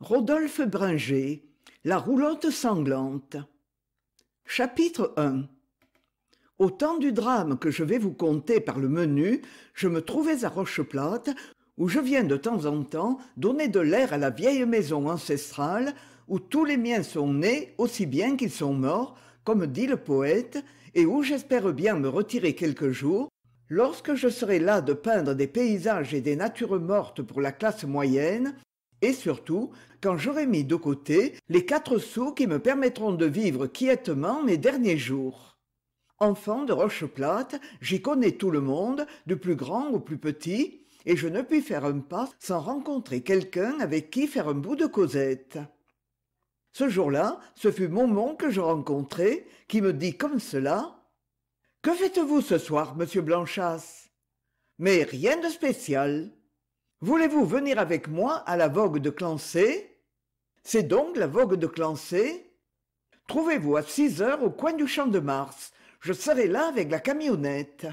Rodolphe Bringer, La roulotte sanglante. Chapitre i Au temps du drame que je vais vous conter par le menu, je me trouvais à Rocheplate, où je viens de temps en temps donner de l'air à la vieille maison ancestrale, où tous les miens sont nés aussi bien qu'ils sont morts, comme dit le poète, et où j'espère bien me retirer quelques jours, lorsque je serai là de peindre des paysages et des natures mortes pour la classe moyenne, et surtout quand j'aurai mis de côté les quatre sous qui me permettront de vivre quiètement mes derniers jours enfant de rocheplate j'y connais tout le monde du plus grand au plus petit et je ne puis faire un pas sans rencontrer quelqu'un avec qui faire un bout de causette ce jour-là ce fut momon que je rencontrai qui me dit comme cela que faites-vous ce soir monsieur blanchasse mais rien de spécial Voulez-vous venir avec moi à la vogue de Clancy C'est donc la vogue de Clancy Trouvez-vous à six heures au coin du Champ de Mars. Je serai là avec la camionnette.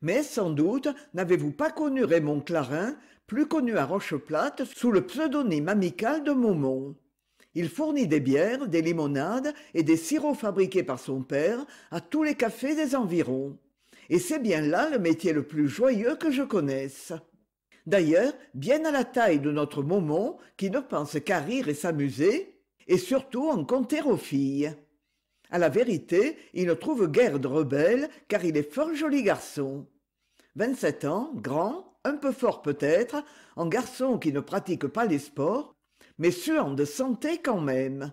Mais sans doute n'avez-vous pas connu Raymond Clarin, plus connu à Rocheplate sous le pseudonyme amical de Maumont. Il fournit des bières, des limonades et des sirops fabriqués par son père à tous les cafés des environs. Et c'est bien là le métier le plus joyeux que je connaisse d'ailleurs bien à la taille de notre momon qui ne pense qu'à rire et s'amuser et surtout en compter aux filles À la vérité il ne trouve guère de rebelle car il est fort joli garçon vingt-sept ans grand un peu fort peut-être en garçon qui ne pratique pas les sports mais suant de santé quand même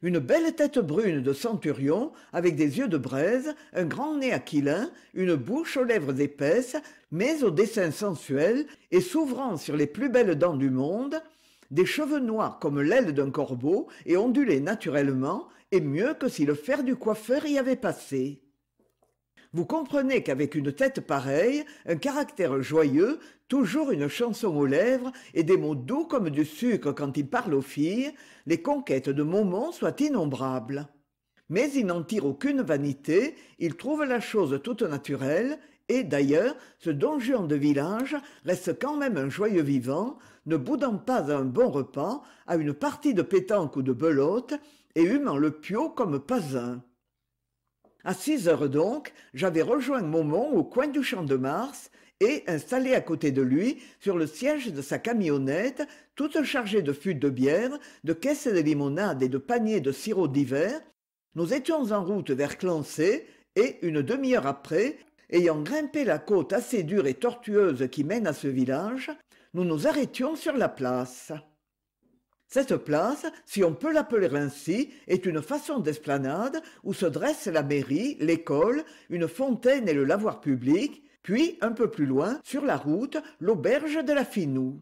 une belle tête brune de centurion avec des yeux de braise un grand nez aquilin une bouche aux lèvres épaisses mais au dessin sensuel et s'ouvrant sur les plus belles dents du monde des cheveux noirs comme l'aile d'un corbeau et ondulés naturellement et mieux que si le fer du coiffeur y avait passé vous comprenez qu'avec une tête pareille un caractère joyeux toujours une chanson aux lèvres et des mots doux comme du sucre quand il parle aux filles les conquêtes de Momon soient innombrables mais il n'en tire aucune vanité il trouve la chose toute naturelle et d'ailleurs ce donjon de village reste quand même un joyeux vivant ne boudant pas à un bon repas à une partie de pétanque ou de belote et humant le pio comme pas un à six heures donc j'avais rejoint momon au coin du champ de mars et installé à côté de lui sur le siège de sa camionnette toute chargée de fûts de bière de caisses de limonade et de paniers de sirop d'hiver, nous étions en route vers Clancé, et une demi-heure après ayant grimpé la côte assez dure et tortueuse qui mène à ce village nous nous arrêtions sur la place cette place si on peut l'appeler ainsi est une façon d'esplanade où se dressent la mairie l'école une fontaine et le lavoir public puis un peu plus loin sur la route l'auberge de la Finou.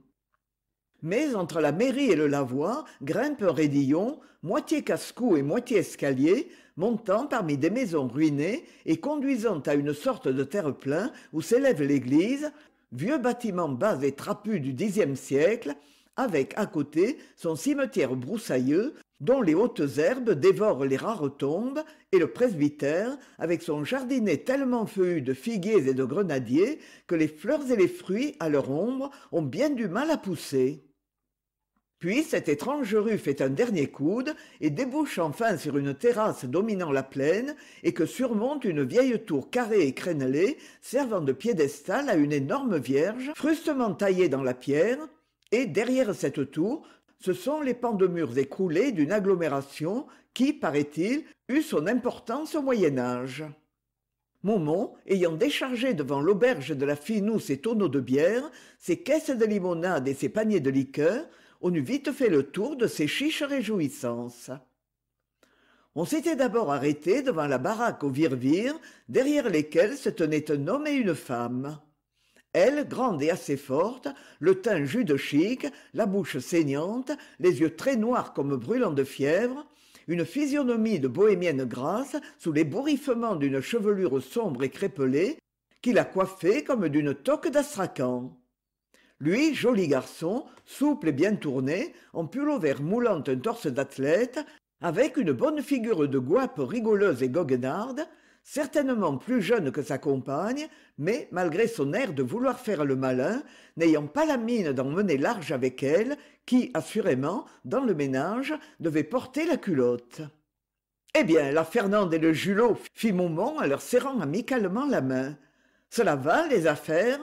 mais entre la mairie et le lavoir grimpe un raidillon moitié casse-cou et moitié escalier montant parmi des maisons ruinées et conduisant à une sorte de terre-plein où s'élève l'église vieux bâtiment bas et trapu du Xe siècle avec à côté son cimetière broussailleux dont les hautes herbes dévorent les rares tombes et le presbytère avec son jardinet tellement feuillu de figuiers et de grenadiers que les fleurs et les fruits à leur ombre ont bien du mal à pousser puis cette étrange rue fait un dernier coude et débouche enfin sur une terrasse dominant la plaine et que surmonte une vieille tour carrée et crénelée servant de piédestal à une énorme vierge frustement taillée dans la pierre et derrière cette tour ce sont les pans de murs écroulés d'une agglomération qui paraît-il eut son importance au moyen âge Momont, ayant déchargé devant l'auberge de la finou ses tonneaux de bière, ses caisses de limonade et ses paniers de liqueurs, on eut vite fait le tour de ces chiches réjouissances. On s'était d'abord arrêté devant la baraque aux vire derrière lesquelles se tenaient un homme et une femme elle grande et assez forte le teint jus de chic la bouche saignante les yeux très noirs comme brûlants de fièvre une physionomie de bohémienne grasse sous l'ébouriffement d'une chevelure sombre et crépelée qui la coiffait comme d'une toque d'astracan. lui joli garçon souple et bien tourné en vert moulant un torse d'athlète avec une bonne figure de guape rigoleuse et goguenarde certainement plus jeune que sa compagne mais malgré son air de vouloir faire le malin n'ayant pas la mine d'emmener large avec elle qui assurément dans le ménage devait porter la culotte eh bien la fernande et le julot fit moment en leur serrant amicalement la main cela va les affaires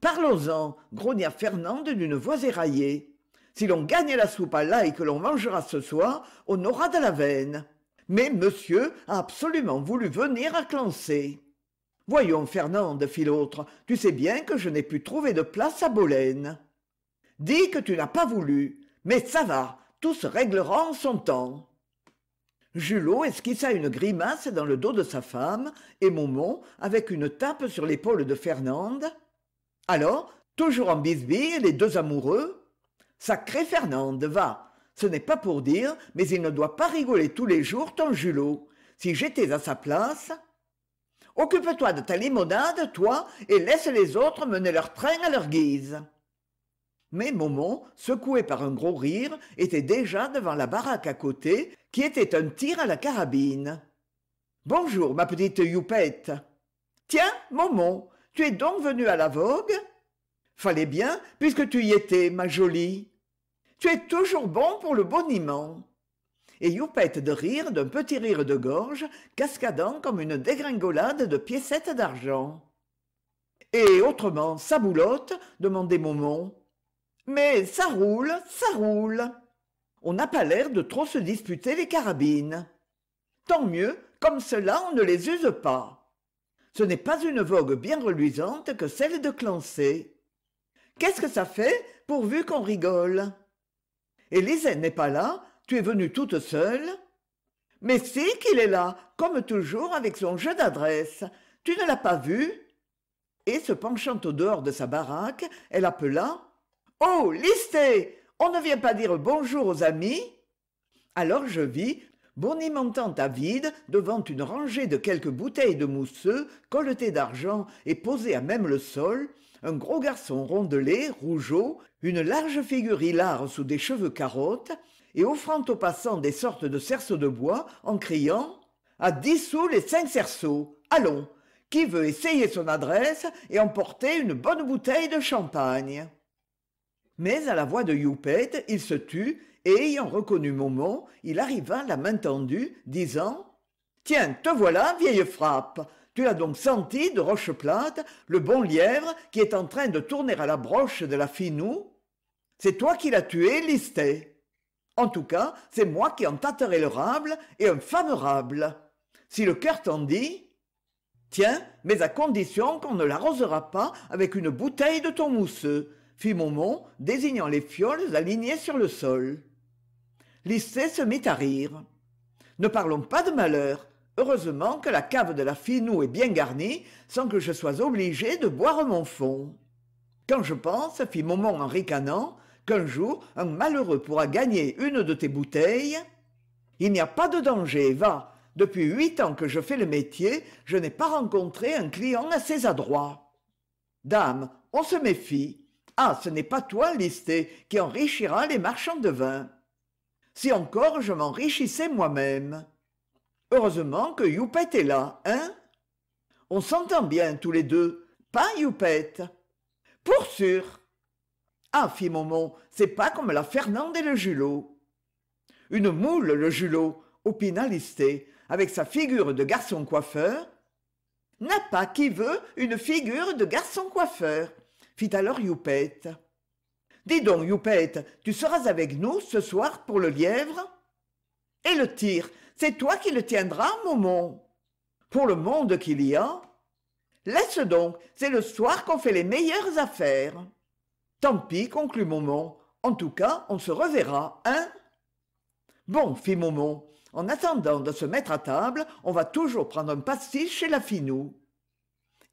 parlons-en grogna fernande d'une voix éraillée si l'on gagne la soupe à l'ail que l'on mangera ce soir on aura de la veine mais monsieur a absolument voulu venir à clancy voyons fernande fit l'autre tu sais bien que je n'ai pu trouver de place à bolène dis que tu n'as pas voulu mais ça va tout se réglera en son temps Julot esquissa une grimace dans le dos de sa femme et Momon, avec une tape sur l'épaule de Fernande. Alors, toujours en bisbille, les deux amoureux Sacré Fernande, va ce n'est pas pour dire mais il ne doit pas rigoler tous les jours ton julot si j'étais à sa place occupe-toi de ta limonade toi et laisse les autres mener leur train à leur guise mais Momon, secoué par un gros rire, était déjà devant la baraque à côté, qui était un tir à la carabine. Bonjour, ma petite Youpette. Tiens, Momon, tu es donc venu à la vogue Fallait bien, puisque tu y étais, ma jolie tu es toujours bon pour le boniment et youpette de rire d'un petit rire de gorge cascadant comme une dégringolade de piécettes d'argent et autrement ça boulotte demandait momon mais ça roule ça roule on n'a pas l'air de trop se disputer les carabines tant mieux comme cela on ne les use pas ce n'est pas une vogue bien reluisante que celle de clancé Qu'est-ce que ça fait pourvu qu'on rigole et n'est pas là tu es venue toute seule mais si qu'il est là comme toujours avec son jeu d'adresse tu ne l'as pas vu et se penchant au dehors de sa baraque elle appela oh Lysée! on ne vient pas dire bonjour aux amis alors je vis bonimentant à vide devant une rangée de quelques bouteilles de mousseux colletées d'argent et posées à même le sol un gros garçon rondelé, rougeaud une large figure hilare sous des cheveux carottes et offrant aux passants des sortes de cerceaux de bois en criant À dix sous les cinq cerceaux allons qui veut essayer son adresse et emporter une bonne bouteille de champagne mais à la voix de Youpette, il se tut et ayant reconnu Momo, il arriva la main tendue, disant Tiens, te voilà, vieille frappe tu as donc senti de Roche Plate le bon lièvre qui est en train de tourner à la broche de la Finou C'est toi qui l'as tué, Listet. En tout cas, c'est moi qui en tâterai le et un favorable. »« Si le cœur t'en dit. Tiens, mais à condition qu'on ne l'arrosera pas avec une bouteille de ton mousseux, fit Momon, désignant les fioles alignées sur le sol. Lisset se mit à rire. Ne parlons pas de malheur heureusement que la cave de la finou est bien garnie sans que je sois obligé de boire mon fond quand je pense fit momon en ricanant qu'un jour un malheureux pourra gagner une de tes bouteilles il n'y a pas de danger va depuis huit ans que je fais le métier je n'ai pas rencontré un client assez adroit dame on se méfie ah ce n'est pas toi listé qui enrichira les marchands de vin si encore je m'enrichissais moi-même Heureusement que Youpette est là, hein On s'entend bien tous les deux, pas Youpette Pour sûr Ah, fit Momon, c'est pas comme la Fernande et le Julot. Une moule, le Julot, opina Listé, avec sa figure de garçon coiffeur. N'a pas qui veut une figure de garçon coiffeur, fit alors Youpette. Dis donc, Youpette, tu seras avec nous ce soir pour le lièvre Et le tir, c'est toi qui le tiendras momon pour le monde qu'il y a laisse donc c'est le soir qu'on fait les meilleures affaires tant pis conclut momon en tout cas on se reverra hein bon fit momon en attendant de se mettre à table on va toujours prendre un pastiche chez la finou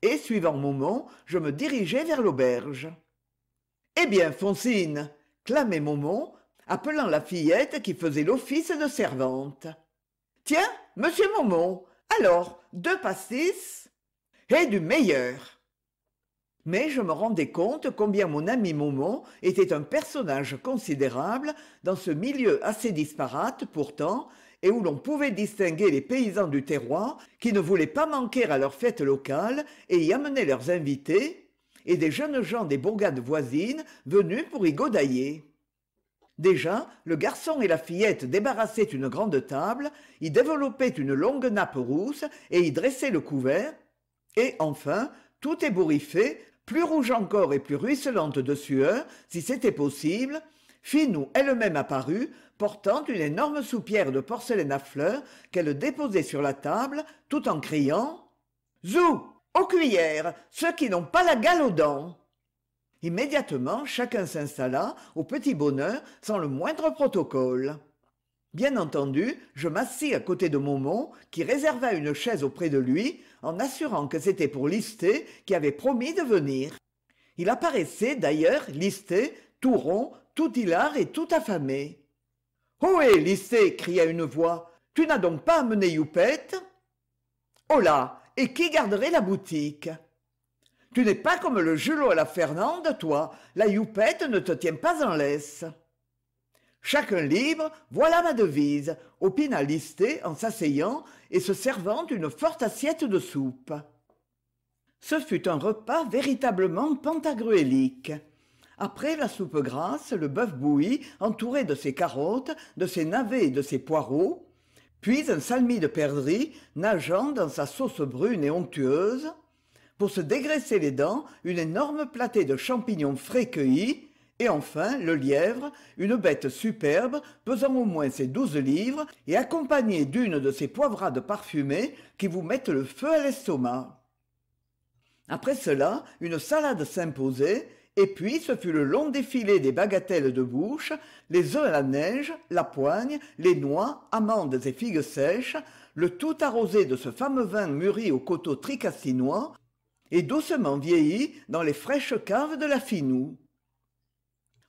et suivant momon je me dirigeai vers l'auberge eh bien foncine clamait momon appelant la fillette qui faisait l'office de servante Tiens, monsieur Momon, alors, deux pastis Et du meilleur Mais je me rendais compte combien mon ami Momon était un personnage considérable dans ce milieu assez disparate pourtant, et où l'on pouvait distinguer les paysans du terroir qui ne voulaient pas manquer à leur fête locale et y amener leurs invités, et des jeunes gens des bourgades voisines venus pour y godailler déjà le garçon et la fillette débarrassaient une grande table y développaient une longue nappe rousse et y dressaient le couvert et enfin tout ébouriffée plus rouge encore et plus ruisselante de sueur si c'était possible finou elle-même apparut portant une énorme soupière de porcelaine à fleurs qu'elle déposait sur la table tout en criant zou aux cuillères ceux qui n'ont pas la gale aux dents immédiatement chacun s'installa au petit bonheur sans le moindre protocole bien entendu je m'assis à côté de momon qui réserva une chaise auprès de lui en assurant que c'était pour Listé, qui avait promis de venir il apparaissait d'ailleurs listé tout rond tout hilar et tout affamé ohé Listé !» cria une voix tu n'as donc pas amené youpette oh là et qui garderait la boutique tu n'es pas comme le julot à la fernande toi la youpette ne te tient pas en laisse chacun libre voilà ma devise opina Listé en s'asseyant et se servant d'une forte assiette de soupe ce fut un repas véritablement pantagruélique après la soupe grasse le bœuf bouilli entouré de ses carottes de ses navets et de ses poireaux puis un salmi de perdrix nageant dans sa sauce brune et onctueuse pour se dégraisser les dents une énorme platée de champignons frais cueillis et enfin le lièvre une bête superbe pesant au moins ses douze livres et accompagnée d'une de ces poivrades parfumées qui vous mettent le feu à l'estomac après cela une salade s'imposait et puis ce fut le long défilé des bagatelles de bouche, les œufs à la neige, la poigne, les noix, amandes et figues sèches, le tout arrosé de ce fameux vin mûri au coteau tricassinois et doucement vieillit dans les fraîches caves de la finou.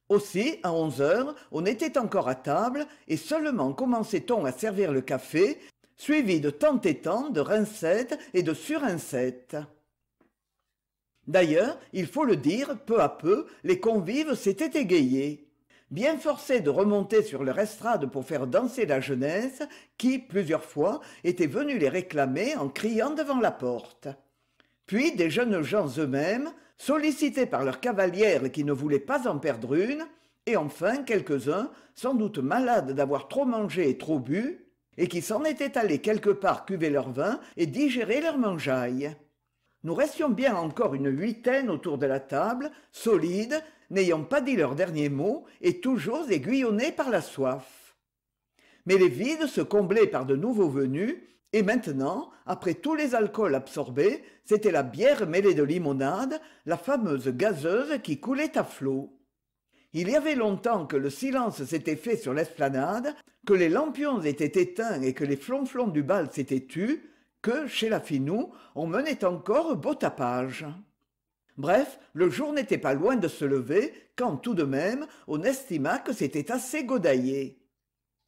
aussi à onze heures on était encore à table et seulement commençait on à servir le café suivi de tant et tant de rincettes et de surincettes d'ailleurs il faut le dire peu à peu les convives s'étaient égayés bien forcés de remonter sur leur estrade pour faire danser la jeunesse qui plusieurs fois était venue les réclamer en criant devant la porte puis des jeunes gens eux-mêmes, sollicités par leurs cavalières qui ne voulaient pas en perdre une, et enfin quelques-uns, sans doute malades d'avoir trop mangé et trop bu, et qui s'en étaient allés quelque part cuver leur vin et digérer leur mangeaille. Nous restions bien encore une huitaine autour de la table, solides, n'ayant pas dit leur dernier mot et toujours aiguillonnés par la soif. Mais les vides se comblaient par de nouveaux venus et maintenant, après tous les alcools absorbés, c'était la bière mêlée de limonade, la fameuse gazeuse qui coulait à flots. Il y avait longtemps que le silence s'était fait sur l'esplanade, que les lampions étaient éteints et que les flonflons du bal s'étaient tus, que, chez la Finou, on menait encore beau tapage. Bref, le jour n'était pas loin de se lever quand, tout de même, on estima que c'était assez godaillé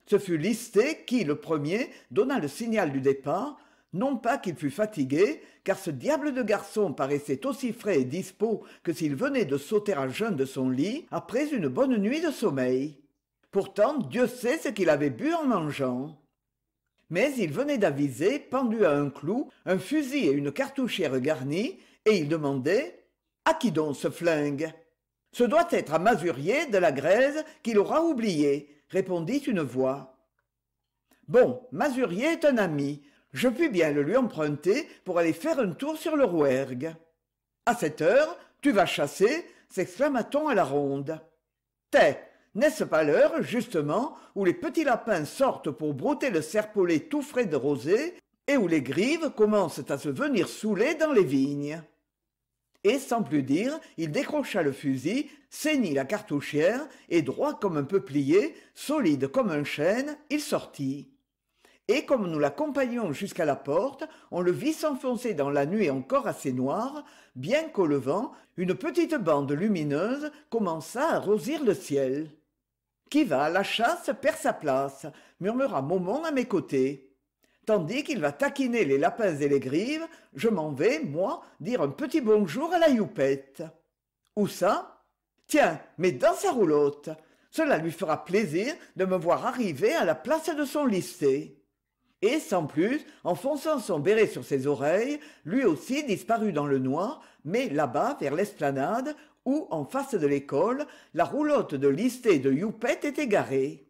ce fut listé qui le premier donna le signal du départ non pas qu'il fût fatigué car ce diable de garçon paraissait aussi frais et dispos que s'il venait de sauter à jeun de son lit après une bonne nuit de sommeil pourtant dieu sait ce qu'il avait bu en mangeant mais il venait d'aviser pendu à un clou un fusil et une cartouchière garnie et il demandait à qui donc ce flingue ce doit être à masurier de la grèze qu'il aura oublié répondit une voix bon mazurier est un ami je puis bien le lui emprunter pour aller faire un tour sur le rouergue À cette heure tu vas chasser sexclama t on à la ronde tais n'est-ce pas l'heure justement où les petits lapins sortent pour brouter le serpolet tout frais de rosée et où les grives commencent à se venir saouler dans les vignes et sans plus dire il décrocha le fusil ceignit la cartouchière et droit comme un peuplier solide comme un chêne il sortit et comme nous l'accompagnions jusqu'à la porte on le vit s'enfoncer dans la nuit encore assez noire bien qu'au levant une petite bande lumineuse commença à rosir le ciel qui va à la chasse perd sa place murmura Momon à mes côtés tandis qu'il va taquiner les lapins et les grives je m'en vais moi dire un petit bonjour à la youpette où ça tiens mais dans sa roulotte cela lui fera plaisir de me voir arriver à la place de son lycée et sans plus enfonçant son béret sur ses oreilles lui aussi disparut dans le noir mais là-bas vers l'esplanade où en face de l'école la roulotte de lycée de youpette était garée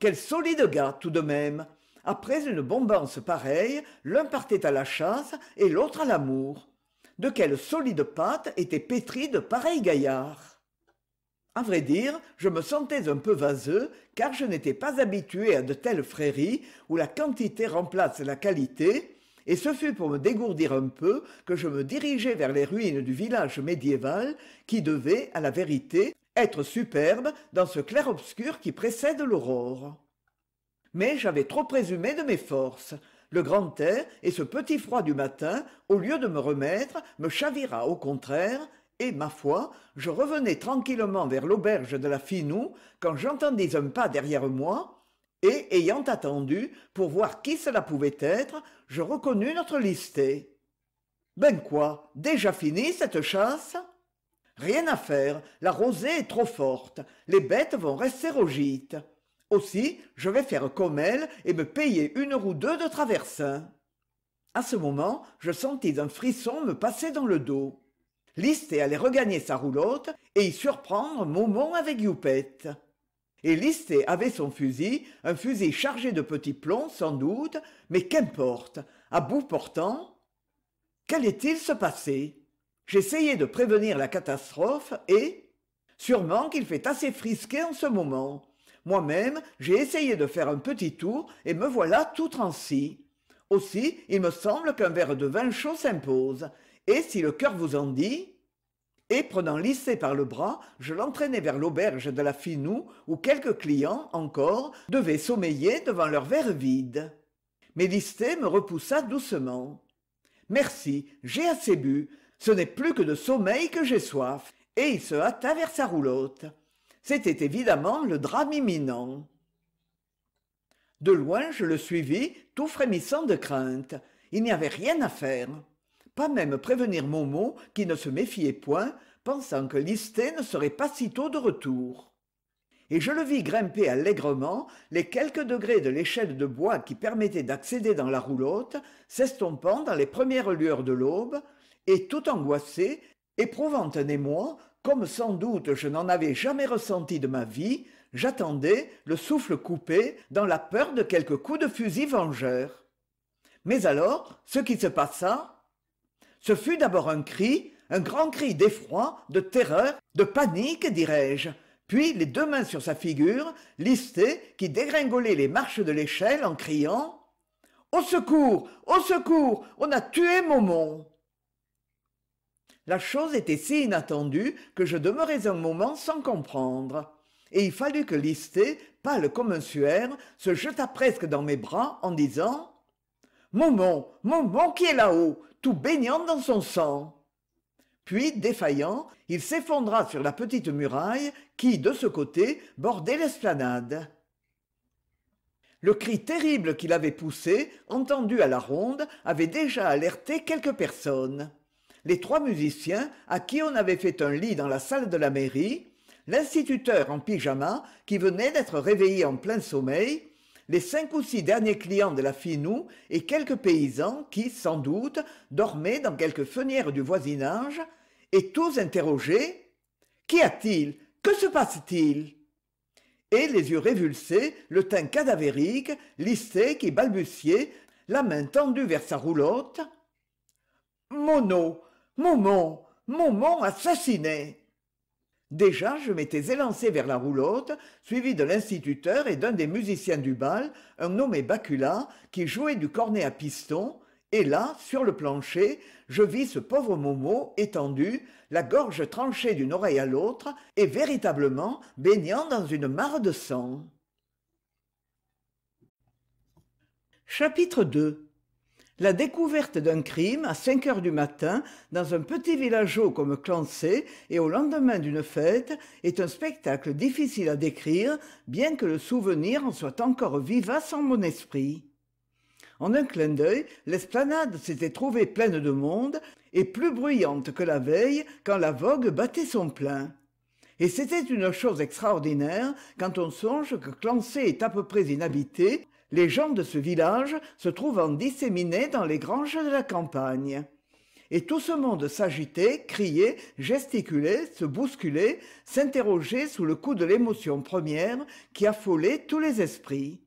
quel solide gars tout de même après une bombance pareille l'un partait à la chasse et l'autre à l'amour de quelle solide pattes étaient pétries de pareils gaillards À vrai dire je me sentais un peu vaseux car je n'étais pas habitué à de telles fréries où la quantité remplace la qualité et ce fut pour me dégourdir un peu que je me dirigeai vers les ruines du village médiéval qui devait à la vérité être superbe dans ce clair-obscur qui précède l'aurore mais j'avais trop présumé de mes forces le grand air et ce petit froid du matin au lieu de me remettre me chavira au contraire et ma foi je revenais tranquillement vers l'auberge de la Finou, quand j'entendis un pas derrière moi et ayant attendu pour voir qui cela pouvait être je reconnus notre listé ben quoi déjà fini cette chasse rien à faire la rosée est trop forte les bêtes vont rester au gîte aussi je vais faire comme elle et me payer une roue deux de traversin À ce moment je sentis un frisson me passer dans le dos L'Isté allait regagner sa roulotte et y surprendre momon avec youpette et l'Isté avait son fusil un fusil chargé de petits plombs sans doute mais qu'importe à bout portant qu'allait-il se passer J'essayais de prévenir la catastrophe et sûrement qu'il fait assez frisqué en ce moment moi-même j'ai essayé de faire un petit tour et me voilà tout transi aussi il me semble qu'un verre de vin chaud s'impose et si le cœur vous en dit et prenant Lissé par le bras, je l'entraînai vers l'auberge de la Finou, où quelques clients, encore, devaient sommeiller devant leurs verre vide. Mais Lissé me repoussa doucement. Merci, j'ai assez bu, ce n'est plus que de sommeil que j'ai soif, et il se hâta vers sa roulotte c'était évidemment le drame imminent de loin je le suivis tout frémissant de crainte il n'y avait rien à faire pas même prévenir momo qui ne se méfiait point pensant que l'Isté ne serait pas si tôt de retour et je le vis grimper allègrement les quelques degrés de l'échelle de bois qui permettait d'accéder dans la roulotte s'estompant dans les premières lueurs de l'aube et tout angoissé éprouvant un émoi comme sans doute je n'en avais jamais ressenti de ma vie j'attendais le souffle coupé dans la peur de quelque coup de fusil vengeur mais alors ce qui se passa ce fut d'abord un cri un grand cri d'effroi de terreur de panique dirais-je puis les deux mains sur sa figure Listé qui dégringolait les marches de l'échelle en criant au secours au secours on a tué momon la chose était si inattendue que je demeurais un moment sans comprendre et il fallut que l'Isté, pâle comme un suaire se jetât presque dans mes bras en disant momon bon, qui est là-haut tout baignant dans son sang puis défaillant il s'effondra sur la petite muraille qui de ce côté bordait l'esplanade le cri terrible qu'il avait poussé entendu à la ronde avait déjà alerté quelques personnes les trois musiciens à qui on avait fait un lit dans la salle de la mairie l'instituteur en pyjama qui venait d'être réveillé en plein sommeil les cinq ou six derniers clients de la Finou et quelques paysans qui, sans doute, dormaient dans quelques fenières du voisinage, et tous interrogés Qu'y a-t-il Que se passe-t-il Et les yeux révulsés, le teint cadavérique, lissé qui balbutiait, la main tendue vers sa roulotte Mono, Momon Momon assassiné !» déjà je m'étais élancé vers la roulotte suivi de l'instituteur et d'un des musiciens du bal un nommé Bacula, qui jouait du cornet à piston et là sur le plancher je vis ce pauvre momo étendu la gorge tranchée d'une oreille à l'autre et véritablement baignant dans une mare de sang chapitre la découverte d'un crime à 5 heures du matin dans un petit villageau comme Clancé et au lendemain d'une fête est un spectacle difficile à décrire, bien que le souvenir en soit encore vivace en mon esprit. En un clin d'œil, l'esplanade s'était trouvée pleine de monde et plus bruyante que la veille quand la vogue battait son plein. Et c'était une chose extraordinaire quand on songe que Clancé est à peu près inhabité les gens de ce village se trouvant disséminés dans les granges de la campagne et tout ce monde s'agitait, criait, gesticulait, se bousculait, s'interrogeait sous le coup de l'émotion première qui affolait tous les esprits.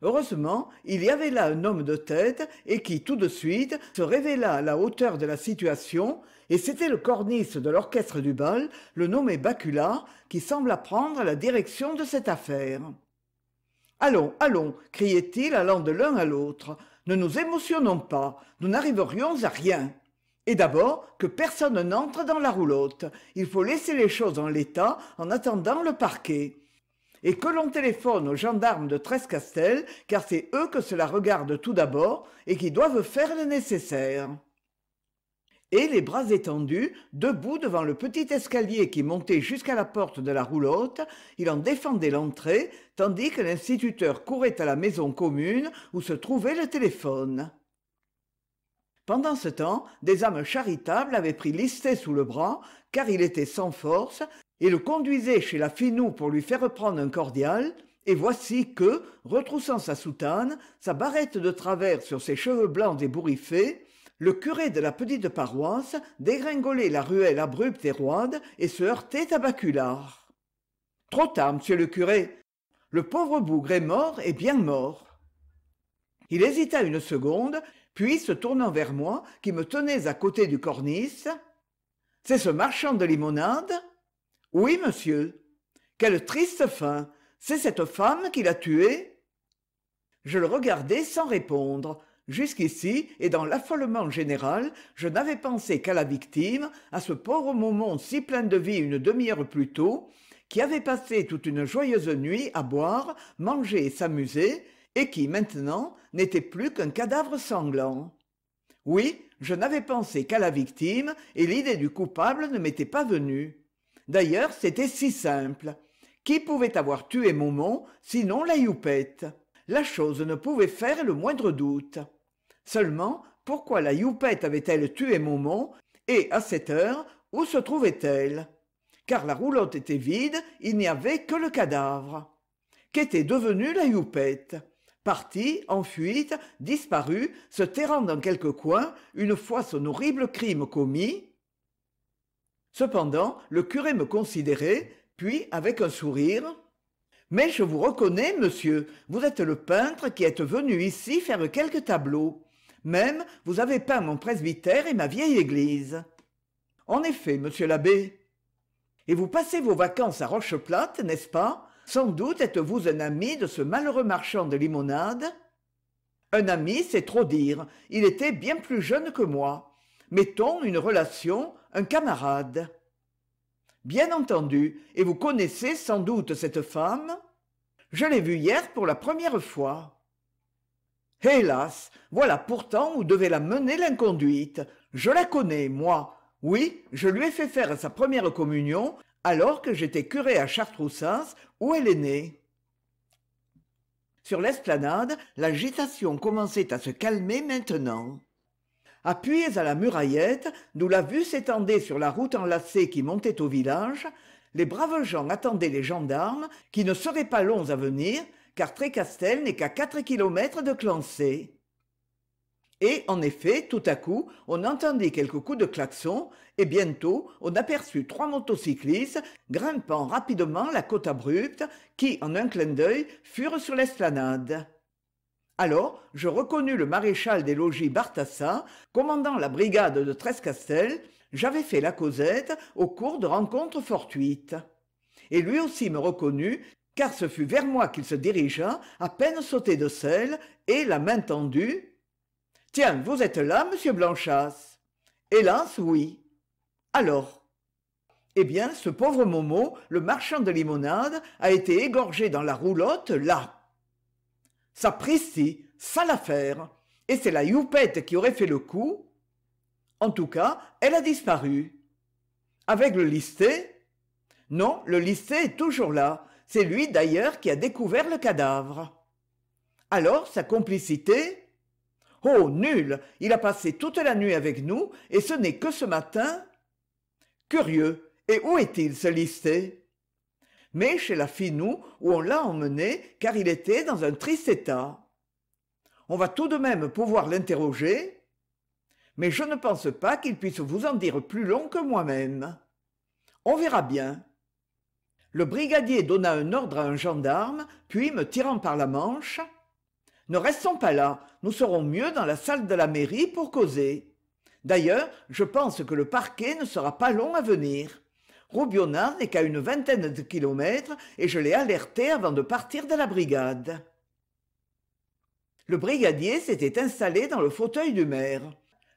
Heureusement, il y avait là un homme de tête et qui tout de suite se révéla à la hauteur de la situation, et c'était le cornice de l'orchestre du bal, le nommé Bacula, qui sembla prendre la direction de cette affaire allons allons » criait-il, allant de l'un à l'autre ne nous émotionnons pas nous n'arriverions à rien et d'abord que personne n'entre dans la roulotte il faut laisser les choses en l'état en attendant le parquet et que l'on téléphone aux gendarmes de Trescastel, car c'est eux que cela regarde tout d'abord et qui doivent faire le nécessaire et les bras étendus, debout devant le petit escalier qui montait jusqu'à la porte de la roulotte, il en défendait l'entrée, tandis que l'instituteur courait à la maison commune où se trouvait le téléphone. Pendant ce temps, des âmes charitables avaient pris l'Isté sous le bras, car il était sans force, et le conduisaient chez la Finou pour lui faire prendre un cordial, et voici que, retroussant sa soutane, sa barrette de travers sur ses cheveux blancs débouriffés, le curé de la petite paroisse dégringolait la ruelle abrupte et roide et se heurtait à baculard trop tard monsieur le curé le pauvre bougre est mort et bien mort il hésita une seconde puis se tournant vers moi qui me tenais à côté du cornice c'est ce marchand de limonade oui monsieur quelle triste fin c'est cette femme qui l'a tué je le regardai sans répondre jusqu'ici et dans l'affolement général je n'avais pensé qu'à la victime à ce pauvre moment si plein de vie une demi-heure plus tôt qui avait passé toute une joyeuse nuit à boire manger et s'amuser et qui maintenant n'était plus qu'un cadavre sanglant oui je n'avais pensé qu'à la victime et l'idée du coupable ne m'était pas venue d'ailleurs c'était si simple qui pouvait avoir tué Momon sinon la Youpette La chose ne pouvait faire le moindre doute seulement pourquoi la youpette avait-elle tué momon et à cette heure où se trouvait-elle car la roulotte était vide il n'y avait que le cadavre qu'était devenue la youpette partie en fuite disparue se terrant dans quelque coin une fois son horrible crime commis cependant le curé me considérait puis avec un sourire mais je vous reconnais monsieur vous êtes le peintre qui est venu ici faire quelques tableaux même vous avez peint mon presbytère et ma vieille église en effet monsieur l'abbé et vous passez vos vacances à rocheplate n'est-ce pas sans doute êtes-vous un ami de ce malheureux marchand de limonade un ami c'est trop dire il était bien plus jeune que moi mettons une relation un camarade bien entendu et vous connaissez sans doute cette femme je l'ai vue hier pour la première fois hélas voilà pourtant où devait la mener l'inconduite je la connais moi oui je lui ai fait faire sa première communion alors que j'étais curé à Chartroussens, où elle est née sur l'esplanade l'agitation commençait à se calmer maintenant appuyés à la muraillette d'où la vue s'étendait sur la route enlacée qui montait au village les braves gens attendaient les gendarmes qui ne seraient pas longs à venir car trécastel n'est qu'à quatre kilomètres de Clancé. et en effet tout à coup on entendit quelques coups de klaxon et bientôt on aperçut trois motocyclistes grimpant rapidement la côte abrupte qui en un clin d'œil furent sur l'esplanade alors je reconnus le maréchal des logis Bartassa, commandant la brigade de trescastel j'avais fait la causette au cours de rencontres fortuites et lui aussi me reconnut car ce fut vers moi qu'il se dirigea, à peine sauté de selle, et la main tendue. Tiens, vous êtes là, monsieur Blanchasse Hélas, oui. Alors Eh bien, ce pauvre Momo, le marchand de limonade, a été égorgé dans la roulotte, là. Sapristi, ça affaire Et c'est la youpette qui aurait fait le coup En tout cas, elle a disparu. Avec le lycée ?»« Non, le lycée est toujours là c'est lui d'ailleurs qui a découvert le cadavre alors sa complicité oh nul il a passé toute la nuit avec nous et ce n'est que ce matin curieux et où est-il ce listé mais chez la Finou, où on l'a emmené, car il était dans un triste état. On va tout de même pouvoir l'interroger, mais je ne pense pas qu'il puisse vous en dire plus long que moi-même. On verra bien le brigadier donna un ordre à un gendarme puis me tirant par la manche ne restons pas là nous serons mieux dans la salle de la mairie pour causer d'ailleurs je pense que le parquet ne sera pas long à venir roubiona n'est qu'à une vingtaine de kilomètres et je l'ai alerté avant de partir de la brigade le brigadier s'était installé dans le fauteuil du maire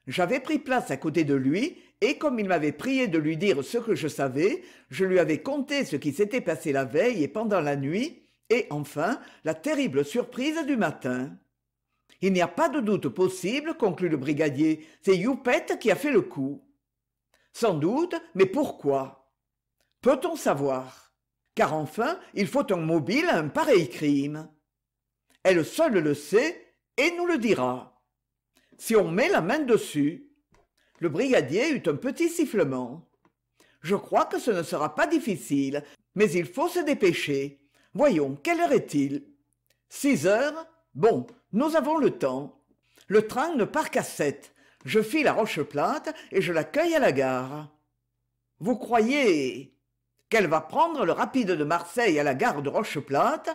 j'avais pris place à côté de lui et comme il m'avait prié de lui dire ce que je savais, je lui avais conté ce qui s'était passé la veille et pendant la nuit, et enfin la terrible surprise du matin. Il n'y a pas de doute possible, conclut le brigadier, c'est Youpette qui a fait le coup. Sans doute, mais pourquoi Peut-on savoir Car enfin, il faut un mobile à un pareil crime. Elle seule le sait, et nous le dira. Si on met la main dessus, le brigadier eut un petit sifflement je crois que ce ne sera pas difficile mais il faut se dépêcher voyons quelle heure est-il six heures bon nous avons le temps le train ne part qu'à sept je file à rocheplate et je l'accueille à la gare vous croyez qu'elle va prendre le rapide de Marseille à la gare de Rocheplate,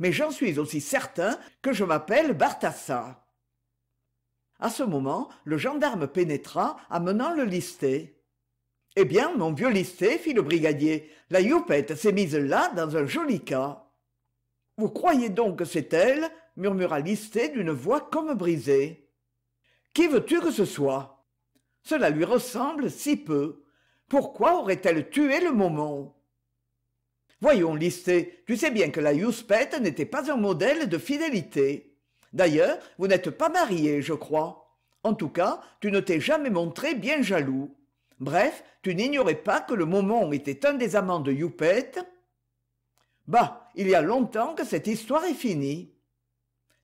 mais j'en suis aussi certain que je m'appelle Bartassa. À ce moment le gendarme pénétra amenant le listé eh bien mon vieux listé fit le brigadier la youpette s'est mise là dans un joli cas vous croyez donc que c'est elle murmura listé d'une voix comme brisée qui veux-tu que ce soit cela lui ressemble si peu pourquoi aurait-elle tué le moment ?»« voyons listé tu sais bien que la youpette n'était pas un modèle de fidélité d'ailleurs vous n'êtes pas marié, je crois en tout cas tu ne t'es jamais montré bien jaloux bref tu n'ignorais pas que le moment était un des amants de Youpette. bah il y a longtemps que cette histoire est finie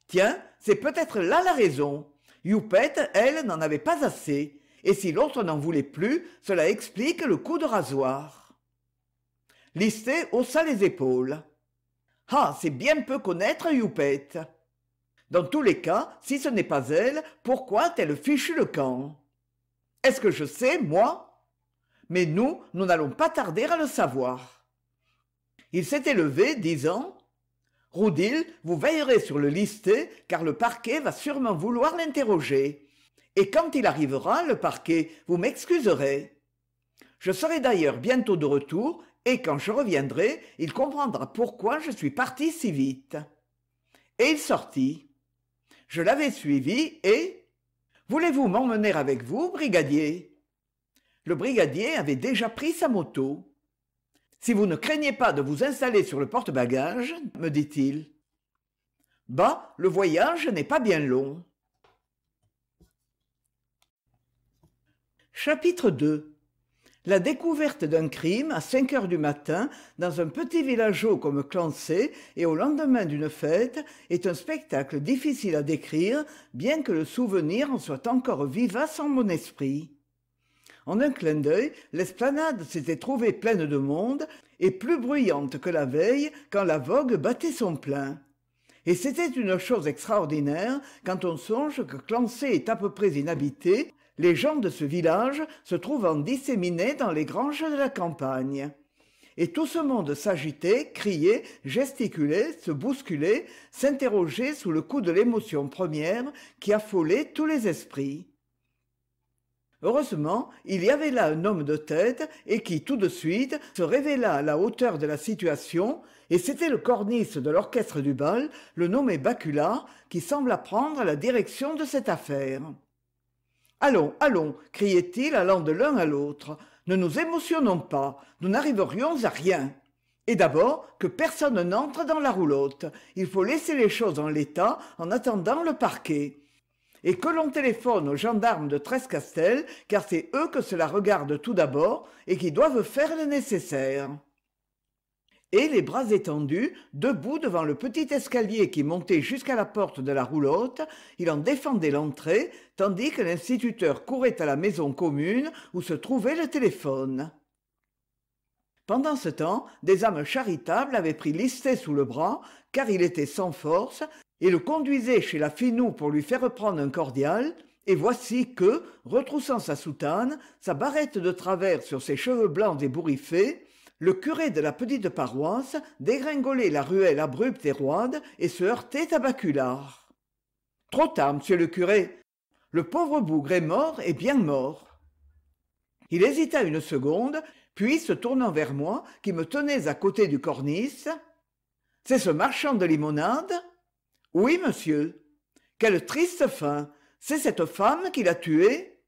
tiens c'est peut-être là la raison Youpette, elle n'en avait pas assez et si l'autre n'en voulait plus cela explique le coup de rasoir Listée haussa les épaules ah c'est bien peu connaître Youpette dans tous les cas si ce n'est pas elle pourquoi a-t-elle fichu le camp est-ce que je sais moi mais nous nous n'allons pas tarder à le savoir il s'était levé disant roudil vous veillerez sur le listé car le parquet va sûrement vouloir l'interroger et quand il arrivera le parquet vous m'excuserez je serai d'ailleurs bientôt de retour et quand je reviendrai, il comprendra pourquoi je suis parti si vite. Et il sortit je l'avais suivi et voulez-vous m'emmener avec vous brigadier le brigadier avait déjà pris sa moto si vous ne craignez pas de vous installer sur le porte-bagages me dit-il bah le voyage n'est pas bien long chapitre 2 la découverte d'un crime à 5 heures du matin dans un petit villageau comme Clancé et au lendemain d'une fête est un spectacle difficile à décrire, bien que le souvenir en soit encore vivace en mon esprit. En un clin d'œil, l'esplanade s'était trouvée pleine de monde et plus bruyante que la veille quand la vogue battait son plein. Et c'était une chose extraordinaire quand on songe que Clancé est à peu près inhabité les gens de ce village se trouvant disséminés dans les granges de la campagne et tout ce monde s'agitait, criait, gesticulait, se bousculait, s'interrogeait sous le coup de l'émotion première qui affolait tous les esprits. Heureusement, il y avait là un homme de tête et qui tout de suite se révéla à la hauteur de la situation, et c'était le cornice de l'orchestre du bal, le nommé Bacula, qui sembla prendre la direction de cette affaire allons allons » ils allant de l'un à l'autre ne nous émotionnons pas nous n'arriverions à rien et d'abord que personne n'entre dans la roulotte il faut laisser les choses en l'état en attendant le parquet et que l'on téléphone aux gendarmes de trescastel car c'est eux que cela regarde tout d'abord et qui doivent faire le nécessaire et les bras étendus, debout devant le petit escalier qui montait jusqu'à la porte de la roulotte, il en défendait l'entrée, tandis que l'instituteur courait à la maison commune où se trouvait le téléphone. Pendant ce temps, des âmes charitables avaient pris Listet sous le bras, car il était sans force, et le conduisaient chez la Finou pour lui faire prendre un cordial, et voici que, retroussant sa soutane, sa barrette de travers sur ses cheveux blancs ébouriffés, le curé de la petite paroisse dégringolait la ruelle abrupte et roide et se heurtait à baculard trop tard monsieur le curé le pauvre bougre est mort est bien mort il hésita une seconde puis se tournant vers moi qui me tenais à côté du cornice c'est ce marchand de limonade oui monsieur quelle triste fin c'est cette femme qui l'a tué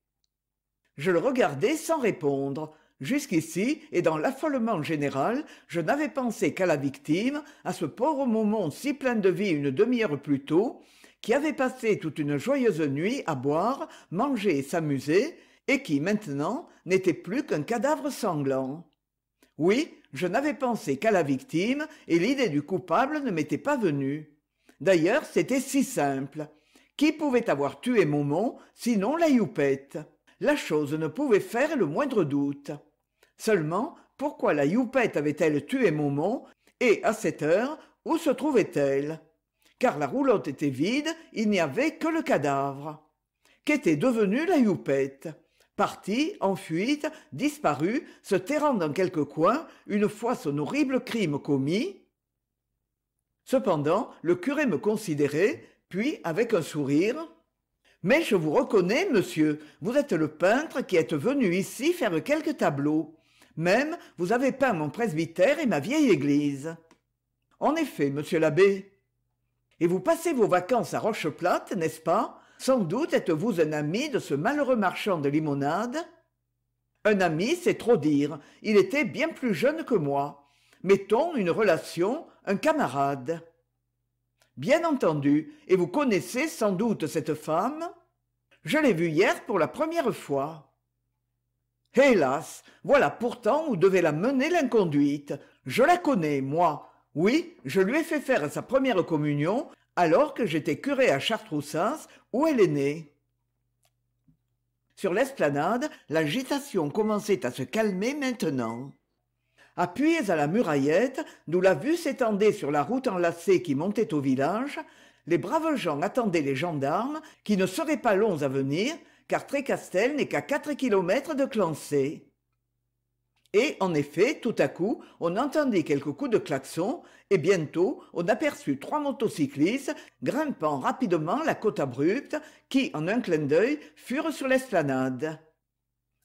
je le regardai sans répondre jusqu'ici et dans l'affolement général je n'avais pensé qu'à la victime à ce pauvre moment si plein de vie une demi-heure plus tôt qui avait passé toute une joyeuse nuit à boire manger et s'amuser et qui maintenant n'était plus qu'un cadavre sanglant oui je n'avais pensé qu'à la victime et l'idée du coupable ne m'était pas venue d'ailleurs c'était si simple qui pouvait avoir tué momon sinon la youpette la chose ne pouvait faire le moindre doute Seulement, pourquoi la Youpette avait-elle tué Momon et, à cette heure, où se trouvait-elle Car la roulotte était vide, il n'y avait que le cadavre. Qu'était devenue la Youpette Partie, en fuite, disparue, se terrant dans quelque coin, une fois son horrible crime commis Cependant, le curé me considérait, puis, avec un sourire, mais je vous reconnais, monsieur, vous êtes le peintre qui est venu ici faire quelques tableaux même vous avez peint mon presbytère et ma vieille église en effet monsieur l'abbé et vous passez vos vacances à rocheplate n'est-ce pas sans doute êtes-vous un ami de ce malheureux marchand de limonade un ami c'est trop dire il était bien plus jeune que moi mettons une relation un camarade bien entendu et vous connaissez sans doute cette femme je l'ai vue hier pour la première fois hélas voilà pourtant où devait la mener l'inconduite je la connais moi oui je lui ai fait faire sa première communion alors que j'étais curé à chartroussens où elle est née sur l'esplanade l'agitation commençait à se calmer maintenant appuyés à la muraillette d'où la vue s'étendait sur la route enlacée qui montait au village les braves gens attendaient les gendarmes qui ne seraient pas longs à venir car trécastel n'est qu'à quatre kilomètres de Clancé. et en effet tout à coup on entendit quelques coups de klaxon et bientôt on aperçut trois motocyclistes grimpant rapidement la côte abrupte qui en un clin d'œil furent sur l'esplanade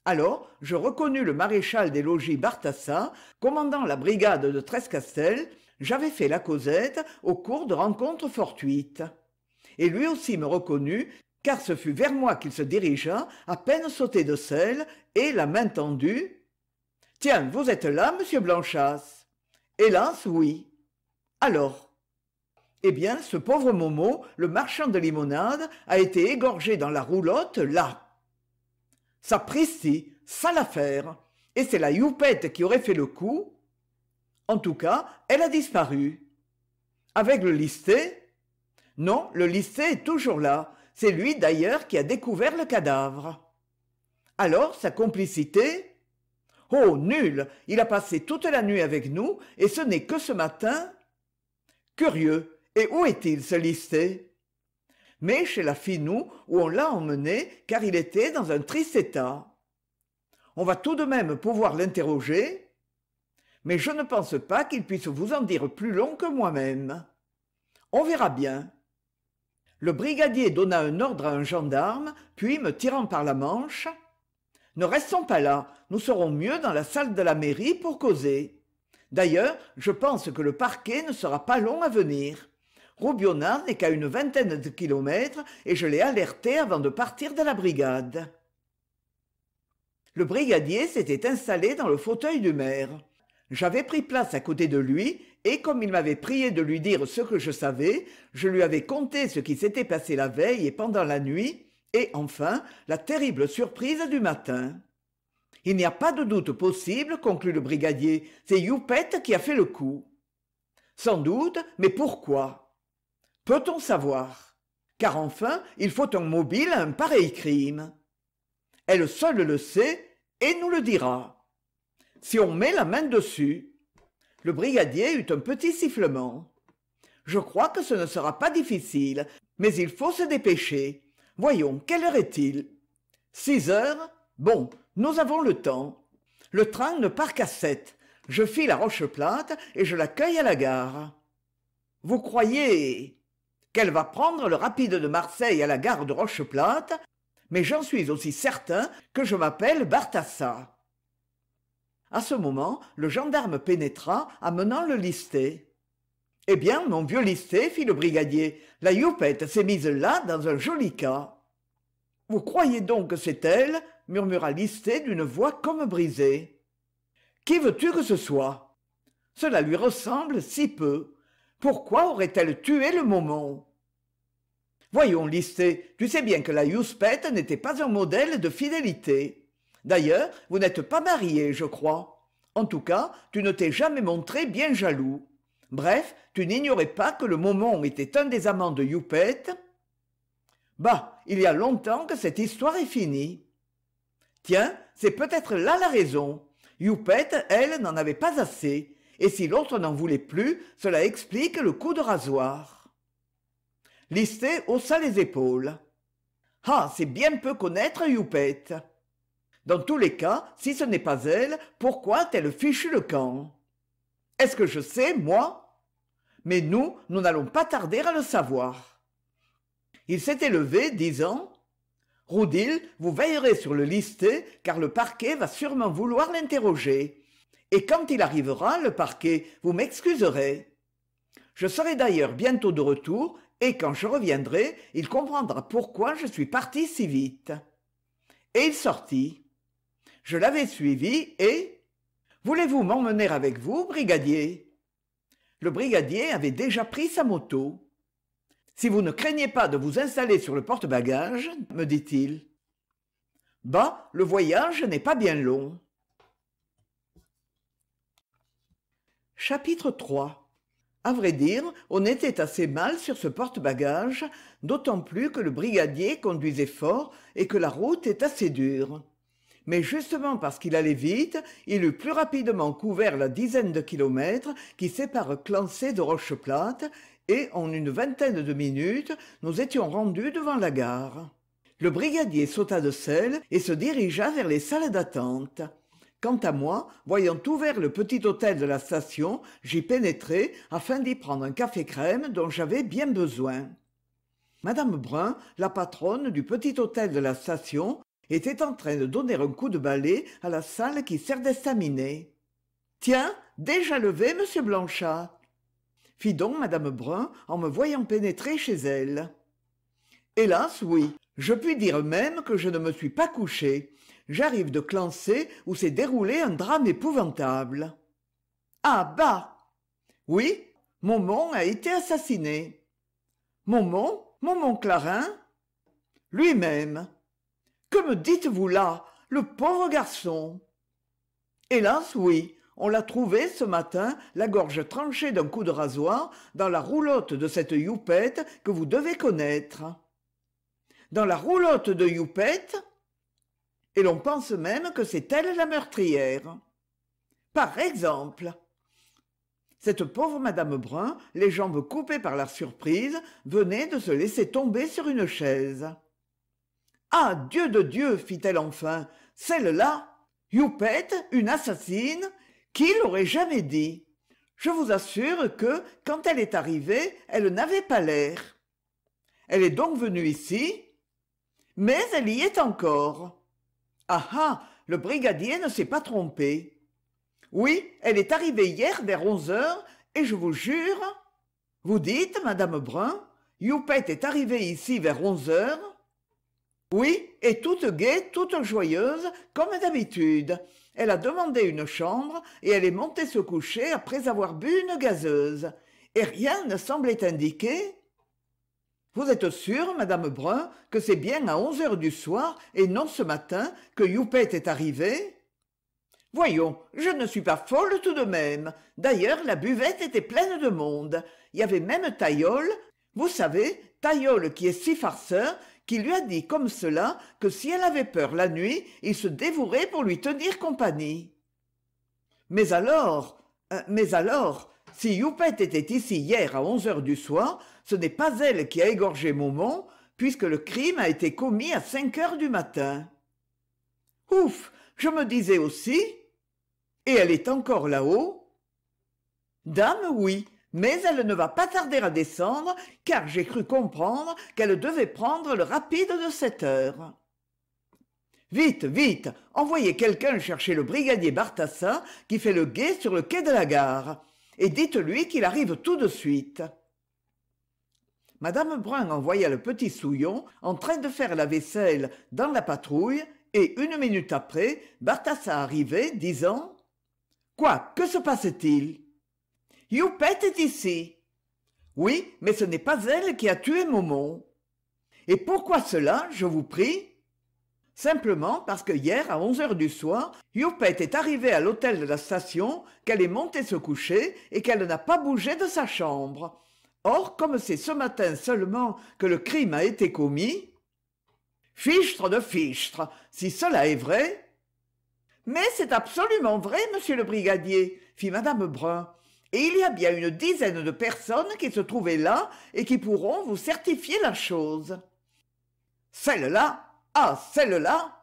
alors je reconnus le maréchal des logis Bartassa, commandant la brigade de trescastel j'avais fait la causette au cours de rencontres fortuites et lui aussi me reconnut car ce fut vers moi qu'il se dirigea à peine sauté de selle et la main tendue tiens vous êtes là monsieur Blanchasse. hélas oui alors eh bien ce pauvre momo le marchand de limonade, a été égorgé dans la roulotte là sapristi sale affaire et c'est la youpette qui aurait fait le coup en tout cas elle a disparu avec le listé non le listé est toujours là c'est lui d'ailleurs qui a découvert le cadavre. Alors sa complicité Oh, nul Il a passé toute la nuit avec nous, et ce n'est que ce matin Curieux Et où est-il, ce listé Mais chez la Finou, où on l'a emmené, car il était dans un triste état. On va tout de même pouvoir l'interroger mais je ne pense pas qu'il puisse vous en dire plus long que moi-même. On verra bien le brigadier donna un ordre à un gendarme puis me tirant par la manche ne restons pas là nous serons mieux dans la salle de la mairie pour causer d'ailleurs je pense que le parquet ne sera pas long à venir roubiona n'est qu'à une vingtaine de kilomètres et je l'ai alerté avant de partir de la brigade le brigadier s'était installé dans le fauteuil du maire j'avais pris place à côté de lui et comme il m'avait prié de lui dire ce que je savais, je lui avais conté ce qui s'était passé la veille et pendant la nuit, et enfin la terrible surprise du matin. Il n'y a pas de doute possible, conclut le brigadier, c'est Youpette qui a fait le coup. Sans doute, mais pourquoi Peut-on savoir Car enfin, il faut un mobile à un pareil crime. Elle seule le sait, et nous le dira. Si on met la main dessus, le brigadier eut un petit sifflement je crois que ce ne sera pas difficile mais il faut se dépêcher voyons quelle heure est-il six heures bon nous avons le temps le train ne part qu'à sept je file à rocheplate et je l'accueille à la gare vous croyez qu'elle va prendre le rapide de marseille à la gare de rocheplate mais j'en suis aussi certain que je m'appelle Bartassa. » À ce moment le gendarme pénétra amenant le listé eh bien mon vieux listé fit le brigadier la youpette s'est mise là dans un joli cas vous croyez donc que c'est elle murmura listé d'une voix comme brisée qui veux-tu que ce soit cela lui ressemble si peu pourquoi aurait-elle tué le moment ?»« voyons listé tu sais bien que la Youspette n'était pas un modèle de fidélité d'ailleurs vous n'êtes pas marié, je crois en tout cas tu ne t'es jamais montré bien jaloux bref tu n'ignorais pas que le momon était un des amants de Youpette. bah il y a longtemps que cette histoire est finie tiens c'est peut-être là la raison Youpette, elle n'en avait pas assez et si l'autre n'en voulait plus cela explique le coup de rasoir Listée haussa les épaules ah c'est bien peu connaître Youpette dans tous les cas si ce n'est pas elle pourquoi a-t-elle fichu le camp est-ce que je sais moi mais nous nous n'allons pas tarder à le savoir il s'était levé disant roudil vous veillerez sur le listé car le parquet va sûrement vouloir l'interroger et quand il arrivera le parquet vous m'excuserez je serai d'ailleurs bientôt de retour et quand je reviendrai, il comprendra pourquoi je suis parti si vite. Et il sortit je l'avais suivi et voulez-vous m'emmener avec vous brigadier le brigadier avait déjà pris sa moto si vous ne craignez pas de vous installer sur le porte-bagages me dit-il bah le voyage n'est pas bien long chapitre 3 à vrai dire, on était assez mal sur ce porte-bagages, d'autant plus que le brigadier conduisait fort et que la route est assez dure mais justement parce qu'il allait vite il eut plus rapidement couvert la dizaine de kilomètres qui séparent Clancé de Rocheplate et en une vingtaine de minutes nous étions rendus devant la gare le brigadier sauta de selle et se dirigea vers les salles d'attente quant à moi voyant ouvert le petit hôtel de la station j'y pénétrai afin d'y prendre un café crème dont j'avais bien besoin Madame Brun, la patronne du petit hôtel de la station, était en train de donner un coup de balai à la salle qui sert d'estaminet tiens déjà levé monsieur blanchard fit donc mme brun en me voyant pénétrer chez elle hélas oui je puis dire même que je ne me suis pas couché j'arrive de Clancy où s'est déroulé un drame épouvantable ah bah oui Momon a été assassiné. Momon Momon Clarin Lui-même que me dites-vous là le pauvre garçon hélas oui on l'a trouvé ce matin la gorge tranchée d'un coup de rasoir dans la roulotte de cette youpette que vous devez connaître dans la roulotte de youpette et l'on pense même que c'est elle la meurtrière par exemple cette pauvre madame brun les jambes coupées par la surprise venait de se laisser tomber sur une chaise ah dieu de dieu fit-elle enfin celle-là youpette une assassine qui l'aurait jamais dit je vous assure que quand elle est arrivée elle n'avait pas l'air elle est donc venue ici mais elle y est encore ah ah le brigadier ne s'est pas trompé oui elle est arrivée hier vers onze heures et je vous jure vous dites madame brun youpette est arrivée ici vers onze heures oui et toute gaie toute joyeuse comme d'habitude elle a demandé une chambre et elle est montée se coucher après avoir bu une gazeuse et rien ne semblait indiquer vous êtes sûre, madame brun que c'est bien à onze heures du soir et non ce matin que youpet est arrivé voyons je ne suis pas folle tout de même d'ailleurs la buvette était pleine de monde il y avait même tailleul vous savez tailleul qui est si farceur qui lui a dit comme cela que si elle avait peur la nuit il se dévouerait pour lui tenir compagnie mais alors euh, mais alors si Youpette était ici hier à onze heures du soir ce n'est pas elle qui a égorgé Momon, puisque le crime a été commis à cinq heures du matin ouf je me disais aussi et elle est encore là-haut dame oui mais elle ne va pas tarder à descendre car j'ai cru comprendre qu'elle devait prendre le rapide de sept heures vite vite envoyez quelqu'un chercher le brigadier Bartassa qui fait le guet sur le quai de la gare et dites-lui qu'il arrive tout de suite Madame brun envoya le petit souillon en train de faire la vaisselle dans la patrouille et une minute après Bartassa arrivait disant quoi que se passe-t-il Youpette est ici. Oui, mais ce n'est pas elle qui a tué Momon. Et pourquoi cela, je vous prie Simplement parce que hier, à onze heures du soir, Youpette est arrivée à l'hôtel de la station, qu'elle est montée se coucher et qu'elle n'a pas bougé de sa chambre. Or, comme c'est ce matin seulement que le crime a été commis... Fichtre de fichtre, si cela est vrai... Mais c'est absolument vrai, monsieur le brigadier, fit madame Brun et il y a bien une dizaine de personnes qui se trouvaient là et qui pourront vous certifier la chose celle-là ah celle-là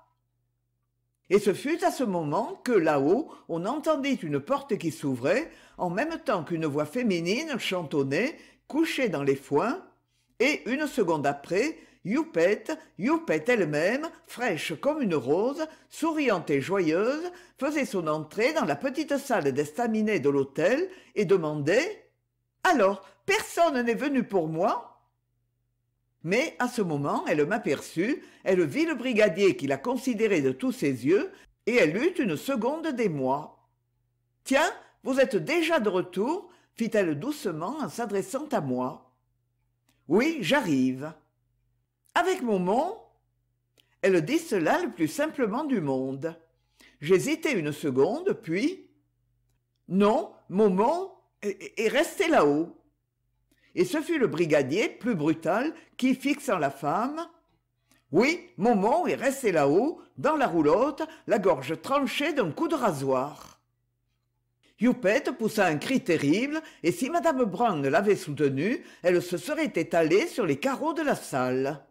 et ce fut à ce moment que là-haut on entendit une porte qui s'ouvrait en même temps qu'une voix féminine chantonnait couchée dans les foins et une seconde après Youpette, Youpette elle-même, fraîche comme une rose, souriante et joyeuse, faisait son entrée dans la petite salle d'estaminet de l'hôtel et demandait Alors, personne n'est venu pour moi Mais à ce moment, elle m'aperçut, elle vit le brigadier qui la considérait de tous ses yeux, et elle eut une seconde d'émoi. Tiens, vous êtes déjà de retour fit-elle doucement en s'adressant à moi. Oui, j'arrive avec mon Elle elle cela le plus simplement du monde j'hésitai une seconde puis non mon est resté là-haut et ce fut le brigadier plus brutal qui fixant la femme oui mon est resté là-haut dans la roulotte la gorge tranchée d'un coup de rasoir Youpette poussa un cri terrible, et si Madame Brown l'avait soutenue, elle se serait étalée sur les carreaux de la salle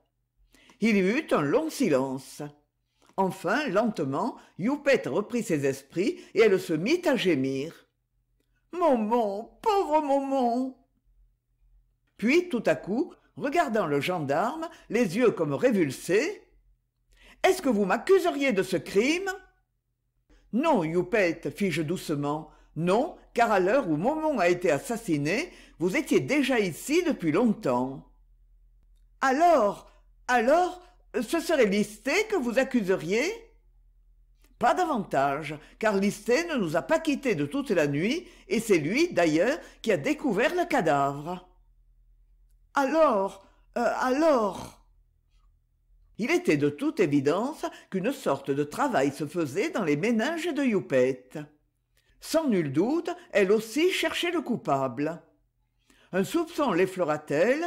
il y eut un long silence enfin lentement youpette reprit ses esprits et elle se mit à gémir momon pauvre momon puis tout à coup regardant le gendarme les yeux comme révulsés est-ce que vous m'accuseriez de ce crime non youpette fis-je doucement non car à l'heure où momon a été assassiné vous étiez déjà ici depuis longtemps alors alors ce serait Listé que vous accuseriez pas davantage car Listé ne nous a pas quittés de toute la nuit et c'est lui d'ailleurs qui a découvert le cadavre alors euh, alors il était de toute évidence qu'une sorte de travail se faisait dans les ménages de Youpette. Sans nul doute, elle aussi cherchait le coupable. Un soupçon l'effleura-t-elle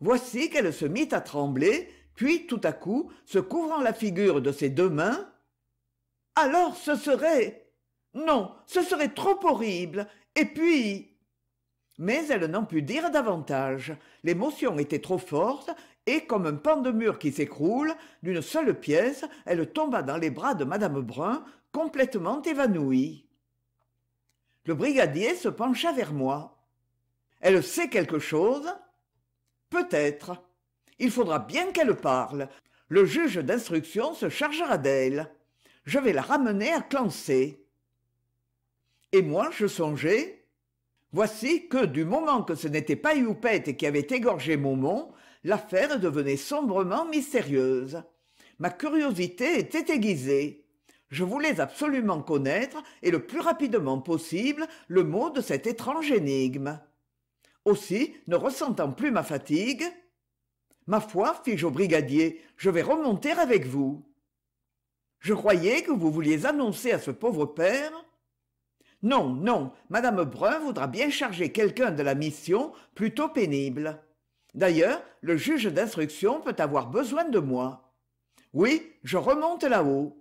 Voici qu'elle se mit à trembler puis tout à coup se couvrant la figure de ses deux mains alors ce serait non ce serait trop horrible et puis mais elle n'en put dire davantage l'émotion était trop forte et comme un pan de mur qui s'écroule d'une seule pièce elle tomba dans les bras de mme brun complètement évanouie le brigadier se pencha vers moi elle sait quelque chose peut-être il faudra bien qu'elle parle le juge d'instruction se chargera d'elle je vais la ramener à clancy et moi je songeais voici que du moment que ce n'était pas youpette qui avait égorgé maumont l'affaire devenait sombrement mystérieuse ma curiosité était aiguisée je voulais absolument connaître et le plus rapidement possible le mot de cette étrange énigme aussi ne ressentant plus ma fatigue ma foi fis-je au brigadier je vais remonter avec vous je croyais que vous vouliez annoncer à ce pauvre père non non Madame brun voudra bien charger quelqu'un de la mission plutôt pénible d'ailleurs le juge d'instruction peut avoir besoin de moi oui je remonte là-haut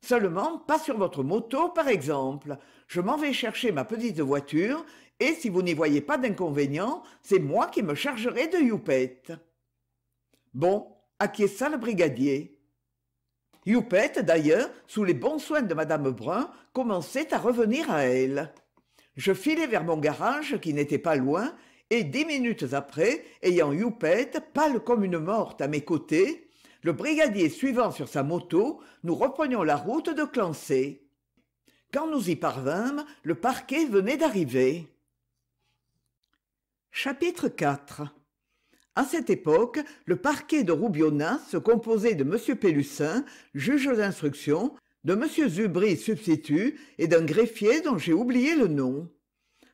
seulement pas sur votre moto par exemple je m'en vais chercher ma petite voiture et si vous n'y voyez pas d'inconvénient c'est moi qui me chargerai de youpette bon acquiesça le brigadier Youpette d'ailleurs sous les bons soins de Madame brun commençait à revenir à elle je filai vers mon garage qui n'était pas loin et dix minutes après ayant Youpette pâle comme une morte à mes côtés le brigadier suivant sur sa moto nous reprenions la route de Clancé. quand nous y parvînmes le parquet venait d'arriver chapitre à cette époque le parquet de roubiona se composait de m pélussin juge d'instruction de m zubry substitut et d'un greffier dont j'ai oublié le nom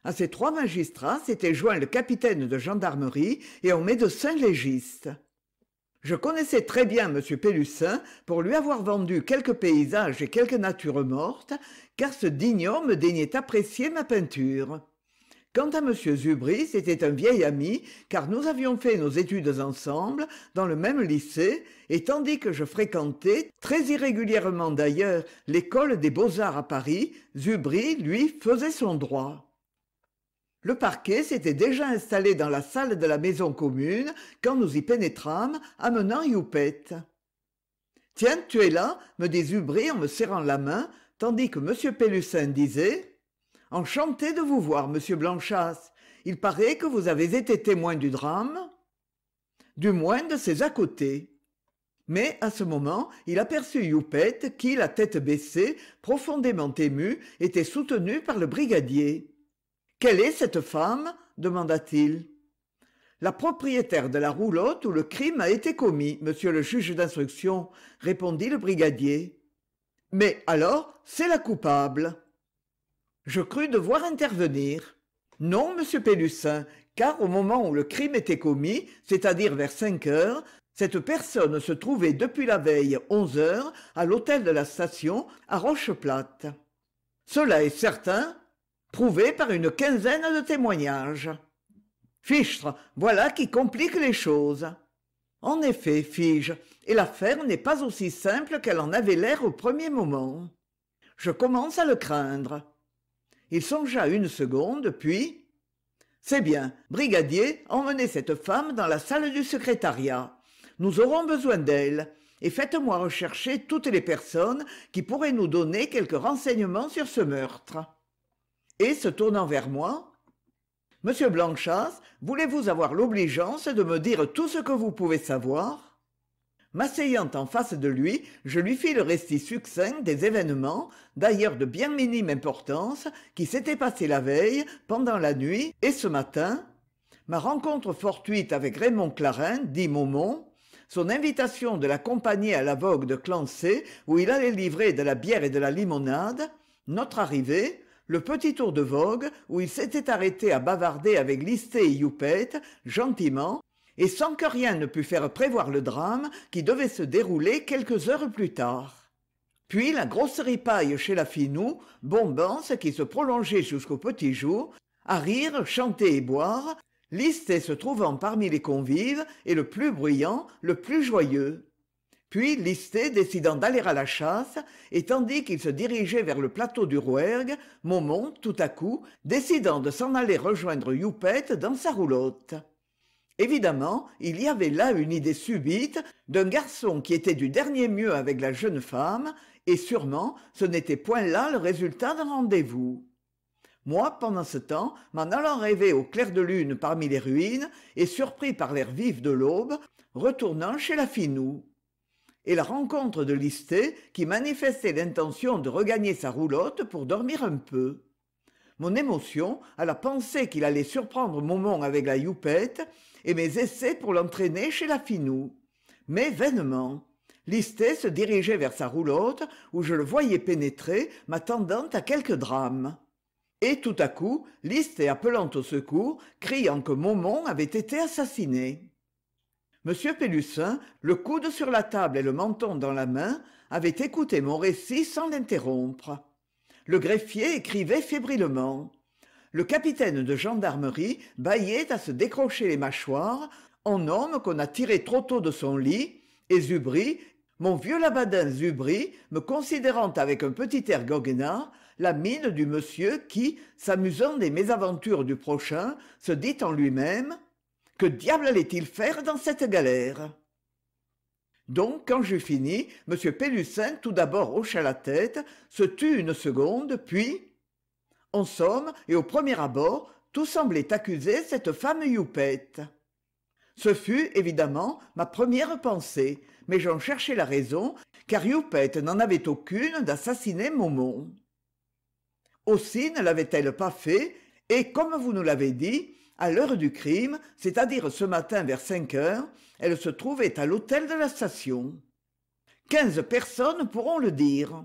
À ces trois magistrats s'était joint le capitaine de gendarmerie et un médecin légiste je connaissais très bien m pélussin pour lui avoir vendu quelques paysages et quelques natures mortes car ce digne homme daignait apprécier ma peinture quant à m zubry c'était un vieil ami car nous avions fait nos études ensemble dans le même lycée et tandis que je fréquentais très irrégulièrement d'ailleurs l'école des beaux-arts à paris zubry lui faisait son droit le parquet s'était déjà installé dans la salle de la maison commune quand nous y pénétrâmes amenant youpette tiens tu es là me dit zubry en me serrant la main tandis que m pélussin disait enchanté de vous voir monsieur Blanchasse. il paraît que vous avez été témoin du drame du moins de ses à côté mais à ce moment il aperçut youpette qui la tête baissée profondément émue était soutenue par le brigadier quelle est cette femme demanda-t-il la propriétaire de la roulotte où le crime a été commis monsieur le juge d'instruction répondit le brigadier mais alors c'est la coupable je crus devoir intervenir non monsieur pélussin car au moment où le crime était commis c'est-à-dire vers cinq heures cette personne se trouvait depuis la veille onze heures à l'hôtel de la station à rocheplate cela est certain prouvé par une quinzaine de témoignages fichtre voilà qui complique les choses en effet fis-je et l'affaire n'est pas aussi simple qu'elle en avait l'air au premier moment je commence à le craindre il songea une seconde puis c'est bien brigadier emmenez cette femme dans la salle du secrétariat nous aurons besoin d'elle et faites-moi rechercher toutes les personnes qui pourraient nous donner quelques renseignements sur ce meurtre et se tournant vers moi monsieur blanchard voulez-vous avoir l'obligeance de me dire tout ce que vous pouvez savoir m'asseyant en face de lui je lui fis le récit succinct des événements d'ailleurs de bien minime importance qui s'étaient passés la veille pendant la nuit et ce matin ma rencontre fortuite avec raymond clarin dit momont son invitation de l'accompagner à la vogue de Clancy où il allait livrer de la bière et de la limonade, notre arrivée, le petit tour de vogue où il s'était arrêté à bavarder avec Listé et Youpette, gentiment, et sans que rien ne pût faire prévoir le drame qui devait se dérouler quelques heures plus tard. Puis la grosse ripaille chez la Finou, bombance qui se prolongeait jusqu'au petit jour, à rire, chanter et boire, l'Isté se trouvant parmi les convives et le plus bruyant, le plus joyeux. Puis l'Isté décidant d'aller à la chasse, et tandis qu'il se dirigeait vers le plateau du Rouergue, Momon, tout à coup, décidant de s'en aller rejoindre Youpette dans sa roulotte évidemment il y avait là une idée subite d'un garçon qui était du dernier mieux avec la jeune femme et sûrement ce n'était point là le résultat d'un rendez-vous moi pendant ce temps m'en allant rêver au clair de lune parmi les ruines et surpris par l'air vif de l'aube retournant chez la finou. et la rencontre de Listé qui manifestait l'intention de regagner sa roulotte pour dormir un peu. Mon émotion, à la pensée qu'il allait surprendre Momon avec la youpette, et mes essais pour l'entraîner chez la Finou. Mais vainement. Listet se dirigeait vers sa roulotte, où je le voyais pénétrer, m'attendant à quelque drame. Et tout à coup, Listet appelant au secours, criant que Momon avait été assassiné. M. Pélussin, le coude sur la table et le menton dans la main, avait écouté mon récit sans l'interrompre. Le greffier écrivait fébrilement le capitaine de gendarmerie bâillait à se décrocher les mâchoires en homme qu'on a tiré trop tôt de son lit et Zubri, mon vieux labadin Zubri, me considérant avec un petit air goguenard la mine du monsieur qui s'amusant des mésaventures du prochain se dit en lui-même que diable allait-il faire dans cette galère donc, quand j'eus fini, M. Pélussin tout d'abord hocha la tête, se tut une seconde, puis en somme et au premier abord tout semblait accuser cette femme youpette ce fut évidemment ma première pensée mais j'en cherchais la raison car youpette n'en avait aucune d'assassiner momon aussi ne l'avait-elle pas fait et comme vous nous l'avez dit à l'heure du crime c'est-à-dire ce matin vers cinq heures elle se trouvait à l'hôtel de la station quinze personnes pourront le dire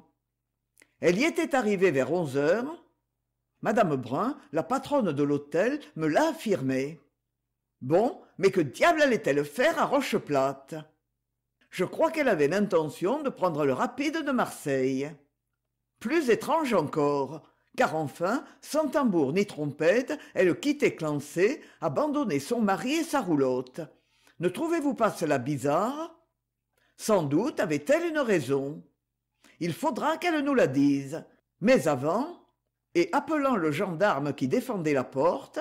elle y était arrivée vers onze heures mme brun la patronne de l'hôtel me l'a affirmé bon mais que diable allait-elle faire à rocheplate je crois qu'elle avait l'intention de prendre le rapide de marseille plus étrange encore car enfin sans tambour ni trompette elle quittait Clancé, abandonnait son mari et sa roulotte ne trouvez-vous pas cela bizarre sans doute avait-elle une raison il faudra qu'elle nous la dise mais avant et appelant le gendarme qui défendait la porte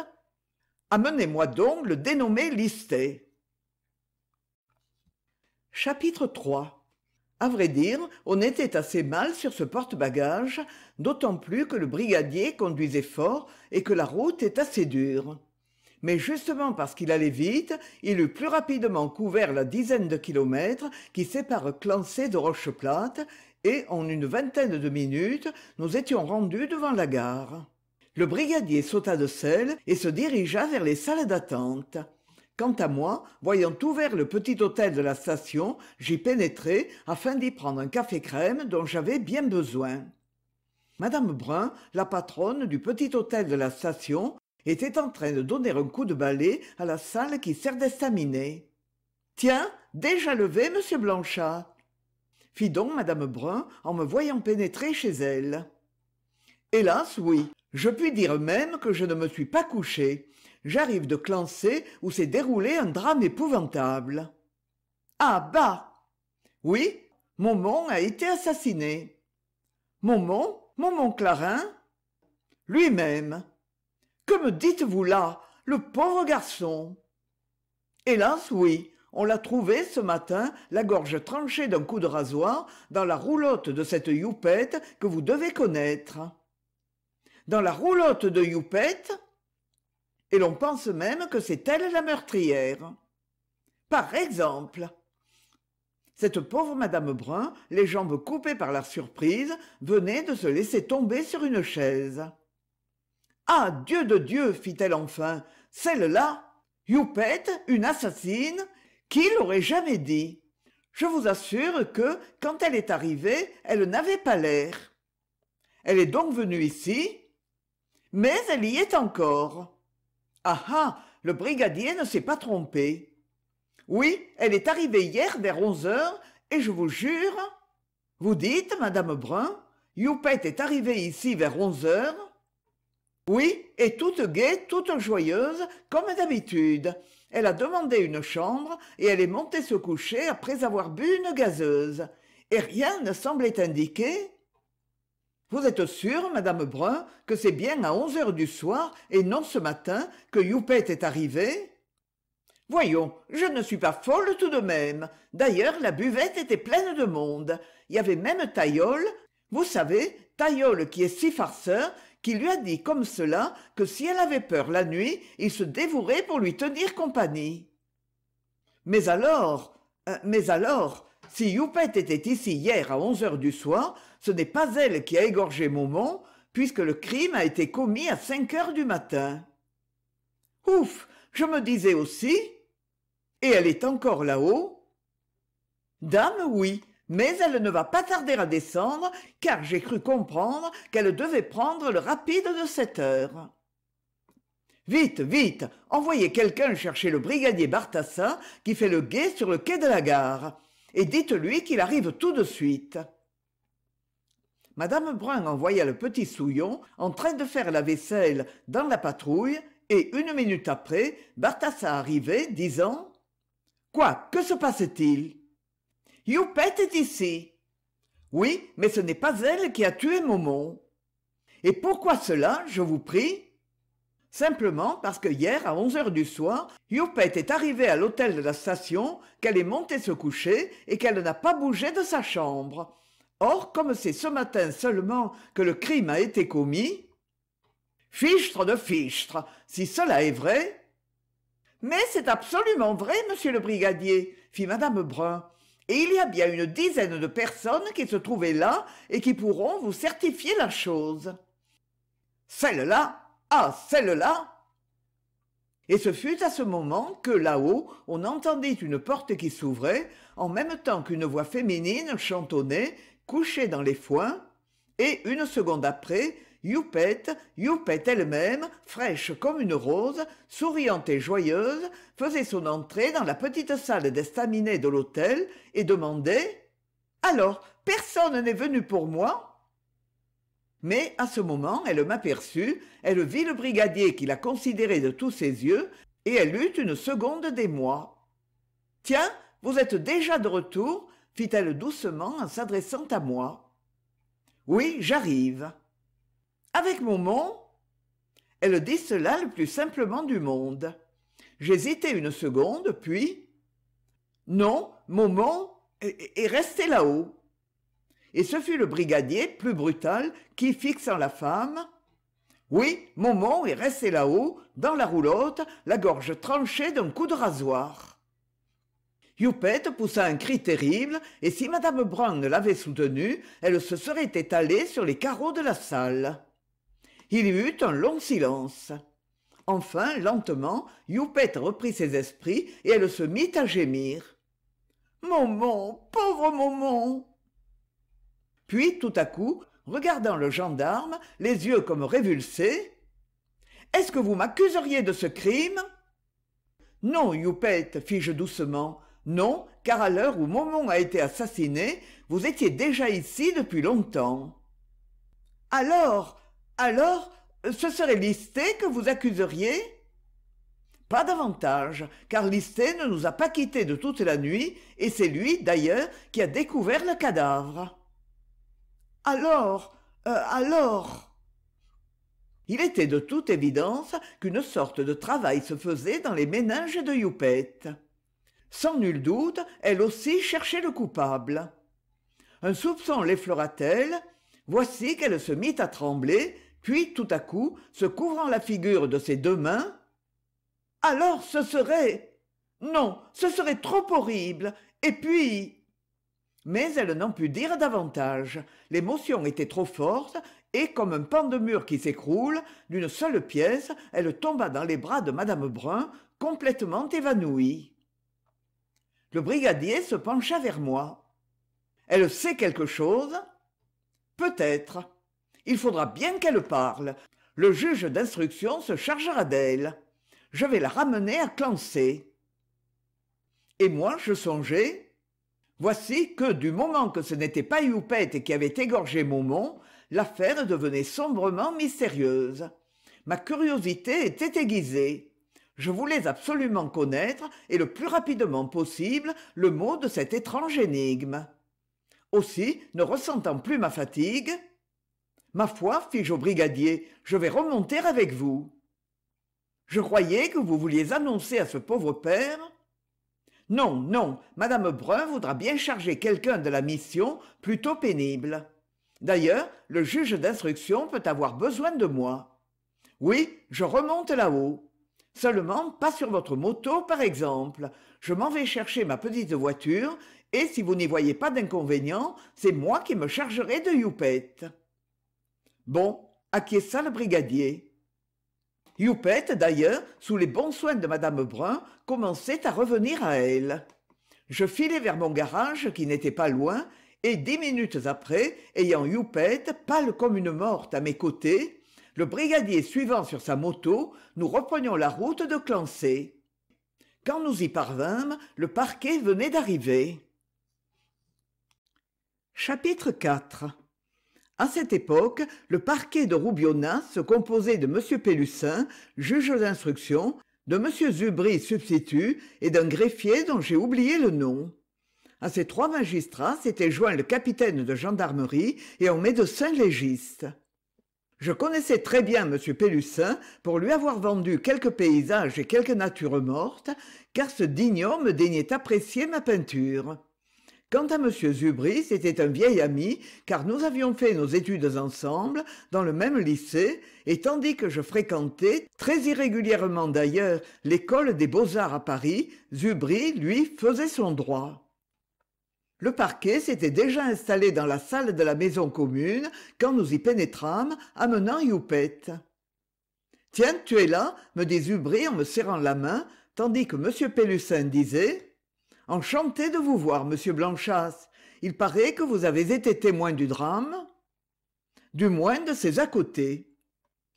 amenez-moi donc le dénommé Listé. chapitre iii À vrai dire on était assez mal sur ce porte bagages d'autant plus que le brigadier conduisait fort et que la route est assez dure mais justement parce qu'il allait vite, il eut plus rapidement couvert la dizaine de kilomètres qui séparent Clancé de Rocheplate et en une vingtaine de minutes nous étions rendus devant la gare le brigadier sauta de selle et se dirigea vers les salles d'attente quant à moi voyant ouvert le petit hôtel de la station j'y pénétrai afin d'y prendre un café crème dont j'avais bien besoin Madame brun la patronne du petit hôtel de la station était en train de donner un coup de balai à la salle qui sert d'estaminet tiens déjà levé monsieur blanchard fit donc Madame brun en me voyant pénétrer chez elle hélas oui je puis dire même que je ne me suis pas couché j'arrive de clancy où s'est déroulé un drame épouvantable ah bah oui Momon a été assassiné Momon Momon Clarin Lui-même. Que me dites-vous là, le pauvre garçon Hélas, oui, on la trouvée ce matin la gorge tranchée d'un coup de rasoir dans la roulotte de cette youpette que vous devez connaître. Dans la roulotte de youpette Et l'on pense même que c'est elle la meurtrière. Par exemple Cette pauvre Madame Brun, les jambes coupées par la surprise, venait de se laisser tomber sur une chaise. Ah Dieu de Dieu fit-elle enfin Celle-là Youpette, une assassine qui l'aurait jamais dit je vous assure que quand elle est arrivée elle n'avait pas l'air elle est donc venue ici mais elle y est encore ah ah le brigadier ne s'est pas trompé oui elle est arrivée hier vers onze heures et je vous jure vous dites madame brun Youpette est arrivée ici vers onze heures oui et toute gaie toute joyeuse comme d'habitude elle a demandé une chambre et elle est montée se coucher après avoir bu une gazeuse. Et rien ne semblait indiquer... Vous êtes sûre, Madame Brun, que c'est bien à onze heures du soir et non ce matin que Youpet est arrivée. Voyons, je ne suis pas folle tout de même. D'ailleurs, la buvette était pleine de monde. Il y avait même Taillol. Vous savez, Taillol qui est si farceur qui lui a dit comme cela que si elle avait peur la nuit il se dévouerait pour lui tenir compagnie mais alors euh, mais alors si Youpette était ici hier à onze heures du soir ce n'est pas elle qui a égorgé Momon, puisque le crime a été commis à cinq heures du matin ouf je me disais aussi et elle est encore là-haut dame oui mais elle ne va pas tarder à descendre car j'ai cru comprendre qu'elle devait prendre le rapide de sept heures vite vite envoyez quelqu'un chercher le brigadier Bartassa qui fait le guet sur le quai de la gare et dites-lui qu'il arrive tout de suite Madame brun envoya le petit souillon en train de faire la vaisselle dans la patrouille et une minute après Bartassa arrivait disant quoi que se passe-t-il Youpette est ici. Oui, mais ce n'est pas elle qui a tué Momon. Et pourquoi cela, je vous prie Simplement parce que hier, à onze heures du soir, Youpette est arrivée à l'hôtel de la station, qu'elle est montée se coucher et qu'elle n'a pas bougé de sa chambre. Or, comme c'est ce matin seulement que le crime a été commis... Fichtre de fichtre, si cela est vrai... Mais c'est absolument vrai, monsieur le brigadier, fit madame Brun et il y a bien une dizaine de personnes qui se trouvaient là et qui pourront vous certifier la chose celle-là ah celle-là et ce fut à ce moment que là-haut on entendit une porte qui s'ouvrait en même temps qu'une voix féminine chantonnait couchée dans les foins et une seconde après Youpette, Youpette elle-même, fraîche comme une rose, souriante et joyeuse, faisait son entrée dans la petite salle d'estaminet de l'hôtel et demandait « Alors, personne n'est venu pour moi ?» Mais à ce moment, elle m'aperçut, elle vit le brigadier qui la considérait de tous ses yeux, et elle eut une seconde d'émoi. « Tiens, vous êtes déjà de retour » fit-elle doucement en s'adressant à moi. « Oui, j'arrive. » Avec mon Elle dit cela le plus simplement du monde. J'hésitai une seconde, puis Non, mon est resté là-haut. Et ce fut le brigadier plus brutal qui, fixant la femme, oui, Momon est resté là-haut, dans la roulotte, la gorge tranchée d'un coup de rasoir. Youpette poussa un cri terrible, et si Madame Brown l'avait soutenue, elle se serait étalée sur les carreaux de la salle il y eut un long silence enfin lentement youpette reprit ses esprits et elle se mit à gémir momon pauvre momon puis tout à coup regardant le gendarme les yeux comme révulsés est-ce que vous m'accuseriez de ce crime non youpette fis-je doucement non car à l'heure où momon a été assassiné vous étiez déjà ici depuis longtemps alors alors ce serait listet que vous accuseriez pas davantage car listet ne nous a pas quittés de toute la nuit et c'est lui d'ailleurs qui a découvert le cadavre alors euh, alors il était de toute évidence qu'une sorte de travail se faisait dans les méninges de Youpette. Sans nul doute, elle aussi cherchait le coupable. Un soupçon l'effleura-t-elle Voici qu'elle se mit à trembler puis tout à coup se couvrant la figure de ses deux mains alors ce serait non ce serait trop horrible et puis mais elle n'en put dire davantage l'émotion était trop forte et comme un pan de mur qui s'écroule d'une seule pièce elle tomba dans les bras de mme brun complètement évanouie le brigadier se pencha vers moi elle sait quelque chose peut-être il faudra bien qu'elle parle le juge d'instruction se chargera d'elle je vais la ramener à clancy et moi je songeais voici que du moment que ce n'était pas youpette qui avait égorgé momon l'affaire devenait sombrement mystérieuse ma curiosité était aiguisée je voulais absolument connaître et le plus rapidement possible le mot de cette étrange énigme aussi ne ressentant plus ma fatigue ma foi fis-je au brigadier je vais remonter avec vous je croyais que vous vouliez annoncer à ce pauvre père non non Madame brun voudra bien charger quelqu'un de la mission plutôt pénible d'ailleurs le juge d'instruction peut avoir besoin de moi oui je remonte là-haut seulement pas sur votre moto par exemple je m'en vais chercher ma petite voiture et si vous n'y voyez pas d'inconvénient c'est moi qui me chargerai de youpette bon acquiesça le brigadier Youpette d'ailleurs sous les bons soins de mme brun commençait à revenir à elle je filai vers mon garage qui n'était pas loin et dix minutes après ayant Youpette pâle comme une morte à mes côtés le brigadier suivant sur sa moto nous reprenions la route de Clancé. quand nous y parvîmes, le parquet venait d'arriver chapitre à cette époque le parquet de roubiona se composait de m pélussin juge d'instruction de m zubry substitut et d'un greffier dont j'ai oublié le nom À ces trois magistrats s'était joint le capitaine de gendarmerie et un médecin légiste je connaissais très bien m pélussin pour lui avoir vendu quelques paysages et quelques natures mortes car ce digne homme daignait apprécier ma peinture Quant à M. Zubry, c'était un vieil ami, car nous avions fait nos études ensemble, dans le même lycée, et tandis que je fréquentais, très irrégulièrement d'ailleurs, l'école des beaux-arts à Paris, Zubry, lui, faisait son droit. Le parquet s'était déjà installé dans la salle de la maison commune quand nous y pénétrâmes, amenant Youpette. Tiens, tu es là, me dit Zubry en me serrant la main, tandis que M. Pélussin disait enchanté de vous voir monsieur Blanchasse. il paraît que vous avez été témoin du drame du moins de ses à côté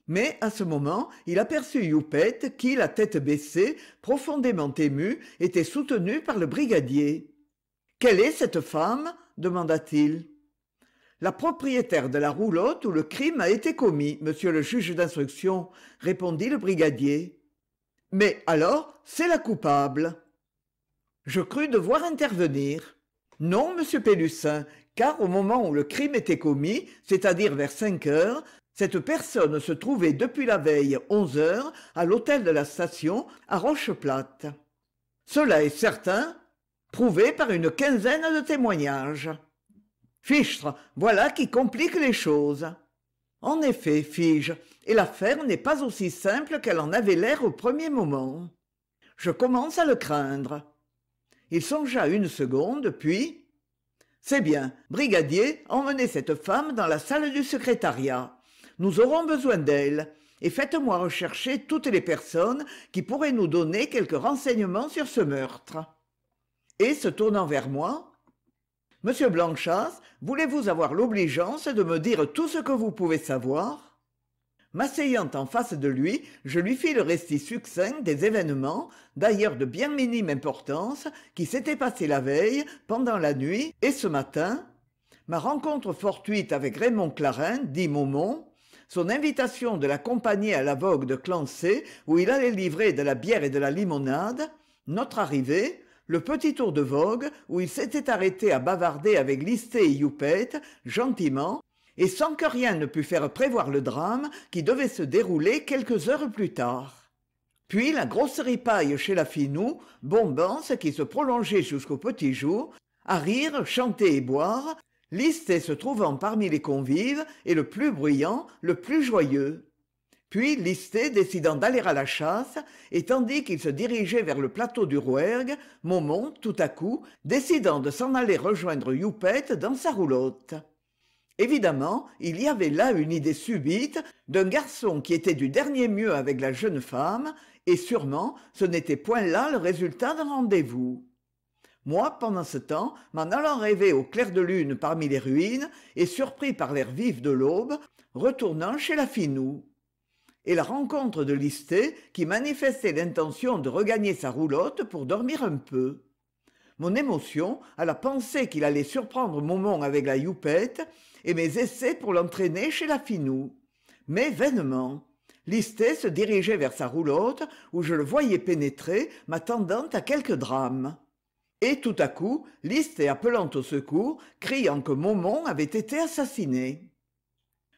mais à ce moment il aperçut youpette qui la tête baissée profondément émue était soutenue par le brigadier quelle est cette femme demanda-t-il la propriétaire de la roulotte où le crime a été commis monsieur le juge d'instruction répondit le brigadier mais alors c'est la coupable je crus devoir intervenir non monsieur pélussin car au moment où le crime était commis c'est-à-dire vers cinq heures cette personne se trouvait depuis la veille onze heures à l'hôtel de la station à rocheplate cela est certain prouvé par une quinzaine de témoignages fichtre voilà qui complique les choses en effet fis-je et l'affaire n'est pas aussi simple qu'elle en avait l'air au premier moment je commence à le craindre il songea une seconde puis c'est bien brigadier emmenez cette femme dans la salle du secrétariat nous aurons besoin d'elle et faites-moi rechercher toutes les personnes qui pourraient nous donner quelques renseignements sur ce meurtre et se tournant vers moi monsieur blanchas voulez-vous avoir l'obligeance de me dire tout ce que vous pouvez savoir m'asseyant en face de lui je lui fis le récit succinct des événements d'ailleurs de bien minime importance qui s'étaient passés la veille pendant la nuit et ce matin ma rencontre fortuite avec raymond clarin dit momon son invitation de l'accompagner à la vogue de Clancé, où il allait livrer de la bière et de la limonade, notre arrivée, le petit tour de vogue où il s'était arrêté à bavarder avec Listé et Youpette, gentiment, et sans que rien ne pût faire prévoir le drame qui devait se dérouler quelques heures plus tard puis la grosse ripaille chez la finou bombance qui se prolongeait jusqu'au petit jour à rire chanter et boire l'Isté se trouvant parmi les convives et le plus bruyant le plus joyeux puis l'Isté décidant d'aller à la chasse et tandis qu'il se dirigeait vers le plateau du rouergue Momon, tout à coup décidant de s'en aller rejoindre youpette dans sa roulotte évidemment il y avait là une idée subite d'un garçon qui était du dernier mieux avec la jeune femme et sûrement ce n'était point là le résultat d'un rendez-vous moi pendant ce temps m'en allant rêver au clair de lune parmi les ruines et surpris par l'air vif de l'aube retournant chez la finou. et la rencontre de l'isté qui manifestait l'intention de regagner sa roulotte pour dormir un peu. Mon émotion, à la pensée qu'il allait surprendre Momon avec la youpette, et mes essais pour l'entraîner chez la finou. Mais vainement. Listet se dirigeait vers sa roulotte, où je le voyais pénétrer, m'attendant à quelque drame. Et tout à coup, Listet appelant au secours, criant que Maumont avait été assassiné.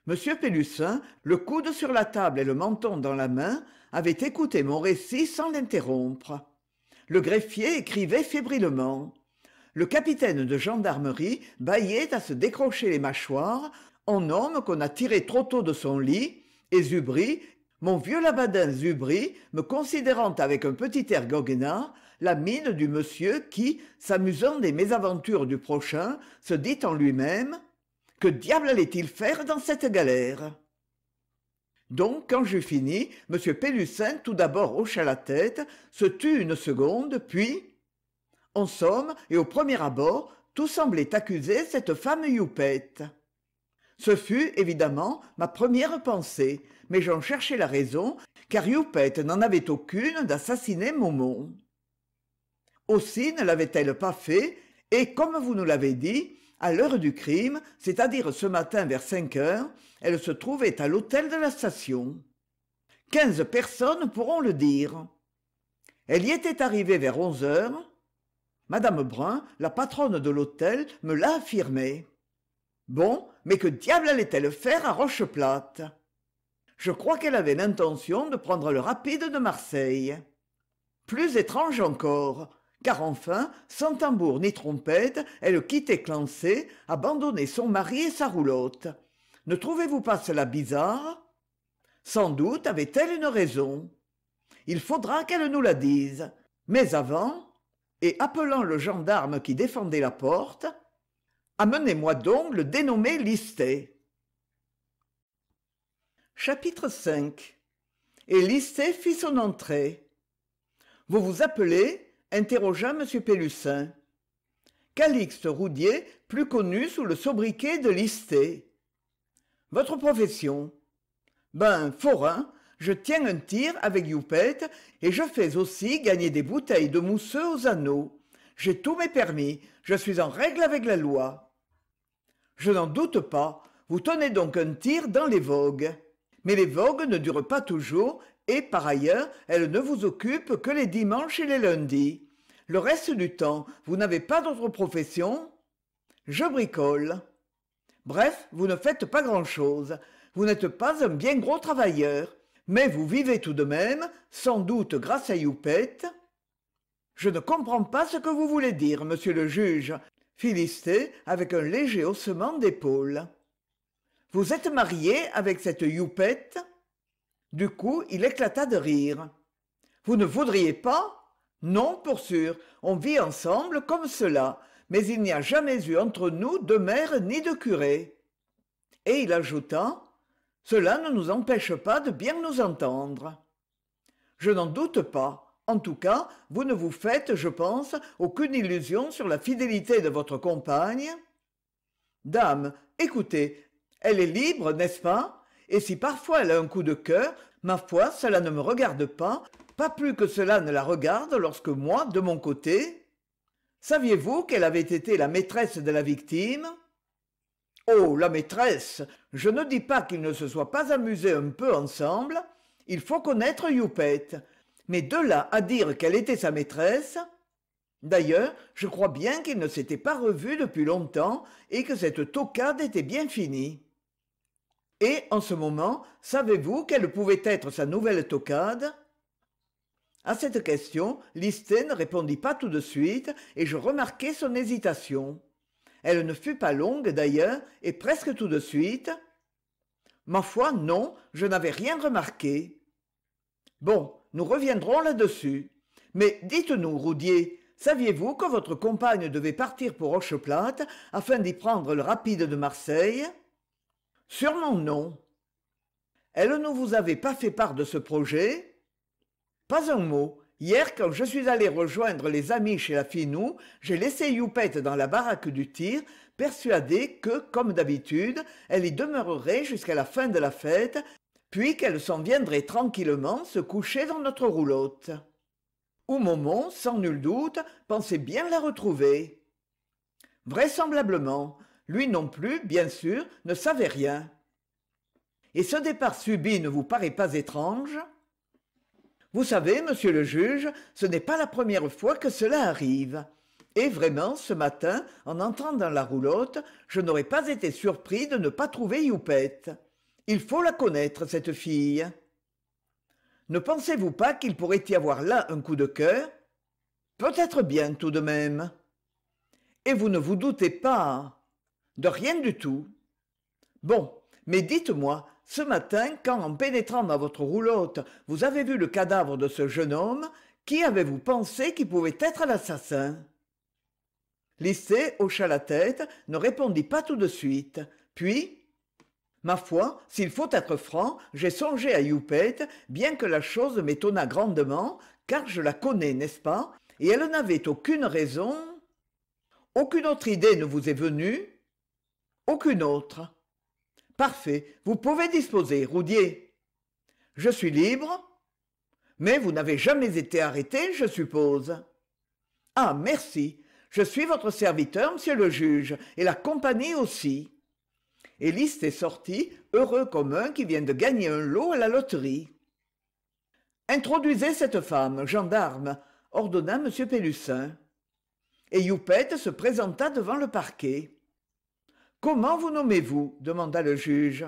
M. Pélussin, le coude sur la table et le menton dans la main, avait écouté mon récit sans l'interrompre. Le greffier écrivait fébrilement le capitaine de gendarmerie bâillait à se décrocher les mâchoires en homme qu'on a tiré trop tôt de son lit et zubry mon vieux labadin zubry me considérant avec un petit air goguenard la mine du monsieur qui s'amusant des mésaventures du prochain se dit en lui-même que diable allait-il faire dans cette galère donc, quand j'eus fini, M. Pélussin tout d'abord hocha la tête, se tut une seconde, puis en somme et au premier abord tout semblait accuser cette femme youpette ce fut évidemment ma première pensée mais j'en cherchais la raison car youpette n'en avait aucune d'assassiner momon aussi ne l'avait-elle pas fait et comme vous nous l'avez dit à l'heure du crime c'est-à-dire ce matin vers cinq heures elle se trouvait à l'hôtel de la station quinze personnes pourront le dire elle y était arrivée vers onze heures Madame brun la patronne de l'hôtel me l'a affirmé bon mais que diable allait-elle faire à rocheplate je crois qu'elle avait l'intention de prendre le rapide de marseille plus étrange encore car enfin sans tambour ni trompette elle quittait clancy abandonnait son mari et sa roulotte ne trouvez-vous pas cela bizarre sans doute avait-elle une raison il faudra qu'elle nous la dise mais avant et appelant le gendarme qui défendait la porte amenez-moi donc le dénommé Listé. chapitre 5 et Listé fit son entrée vous vous appelez interrogea m Pélussin. calixte roudier plus connu sous le sobriquet de Listé. votre profession ben forain je tiens un tir avec youpette et je fais aussi gagner des bouteilles de mousseux aux anneaux j'ai tous mes permis je suis en règle avec la loi je n'en doute pas vous tenez donc un tir dans les vogues mais les vogues ne durent pas toujours et par ailleurs elles ne vous occupent que les dimanches et les lundis le reste du temps vous n'avez pas d'autre profession je bricole bref vous ne faites pas grand-chose. vous n'êtes pas un bien gros travailleur mais vous vivez tout de même sans doute grâce à youpette je ne comprends pas ce que vous voulez dire monsieur le juge fit avec un léger haussement d'épaules vous êtes marié avec cette youpette du coup il éclata de rire vous ne voudriez pas non pour sûr on vit ensemble comme cela mais il n'y a jamais eu entre nous de mère ni de curé et il ajouta cela ne nous empêche pas de bien nous entendre je n'en doute pas en tout cas vous ne vous faites je pense aucune illusion sur la fidélité de votre compagne dame écoutez elle est libre n'est-ce pas et si parfois elle a un coup de cœur ma foi cela ne me regarde pas pas plus que cela ne la regarde lorsque moi de mon côté saviez-vous qu'elle avait été la maîtresse de la victime oh la maîtresse je ne dis pas qu'ils ne se soient pas amusés un peu ensemble il faut connaître youpette mais de là à dire qu'elle était sa maîtresse d'ailleurs je crois bien qu'ils ne s'étaient pas revus depuis longtemps et que cette tocade était bien finie et en ce moment savez-vous quelle pouvait être sa nouvelle tocade à cette question listé ne répondit pas tout de suite et je remarquai son hésitation elle ne fut pas longue d'ailleurs et presque tout de suite ma foi non je n'avais rien remarqué bon nous reviendrons là-dessus mais dites-nous roudier saviez-vous que votre compagne devait partir pour rocheplate afin d'y prendre le rapide de marseille sûrement non elle ne vous avait pas fait part de ce projet pas un mot Hier, quand je suis allé rejoindre les amis chez la Finou, j'ai laissé Youpette dans la baraque du tir, persuadée que, comme d'habitude, elle y demeurerait jusqu'à la fin de la fête, puis qu'elle s'en viendrait tranquillement se coucher dans notre roulotte. Ou Momon, sans nul doute, pensait bien la retrouver. Vraisemblablement, lui non plus, bien sûr, ne savait rien. Et ce départ subit ne vous paraît pas étrange vous savez monsieur le juge ce n'est pas la première fois que cela arrive et vraiment ce matin en entrant dans la roulotte je n'aurais pas été surpris de ne pas trouver youpette il faut la connaître cette fille ne pensez-vous pas qu'il pourrait y avoir là un coup de cœur peut-être bien tout de même et vous ne vous doutez pas de rien du tout bon mais dites-moi ce matin, quand, en pénétrant dans votre roulotte, vous avez vu le cadavre de ce jeune homme, qui avez-vous pensé qui pouvait être l'assassin Lysée hocha la tête, ne répondit pas tout de suite. Puis Ma foi, s'il faut être franc, j'ai songé à Youpette, bien que la chose m'étonnât grandement, car je la connais, n'est-ce pas Et elle n'avait aucune raison. Aucune autre idée ne vous est venue Aucune autre parfait vous pouvez disposer roudier je suis libre mais vous n'avez jamais été arrêté je suppose ah merci je suis votre serviteur monsieur le juge et la compagnie aussi et est sorti heureux comme un qui vient de gagner un lot à la loterie introduisez cette femme gendarme ordonna m Pélussin. et youpette se présenta devant le parquet comment vous nommez-vous demanda le juge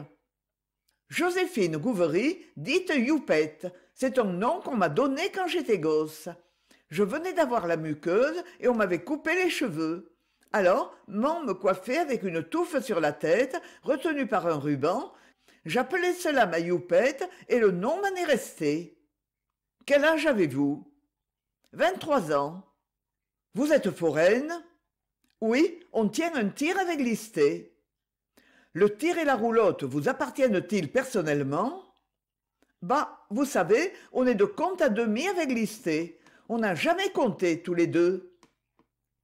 joséphine gouvery dite youpette c'est un nom qu'on m'a donné quand j'étais gosse je venais d'avoir la muqueuse et on m'avait coupé les cheveux alors man me coiffait avec une touffe sur la tête retenue par un ruban j'appelais cela ma youpette et le nom m'en est resté quel âge avez-vous vingt-trois ans vous êtes foraine oui on tient un tir avec l'isté. le tir et la roulotte vous appartiennent ils personnellement bah vous savez on est de compte à demi avec l'isté. on n'a jamais compté tous les deux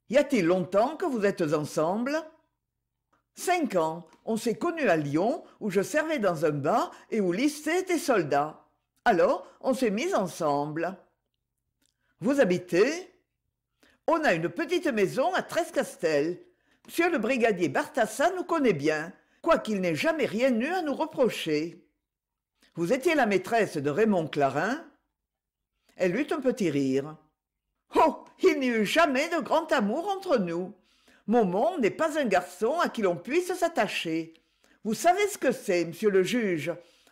y a-t-il longtemps que vous êtes ensemble cinq ans on s'est connus à lyon où je servais dans un bar et où l'isté était soldat alors on s'est mis ensemble vous habitez on a une petite maison à trescastel Monsieur le brigadier Bartassa nous connaît bien quoiqu'il n'ait jamais rien eu à nous reprocher vous étiez la maîtresse de raymond clarin elle eut un petit rire oh il n'y eut jamais de grand amour entre nous Momon n'est pas un garçon à qui l'on puisse s'attacher. Vous savez ce que c'est, monsieur le juge.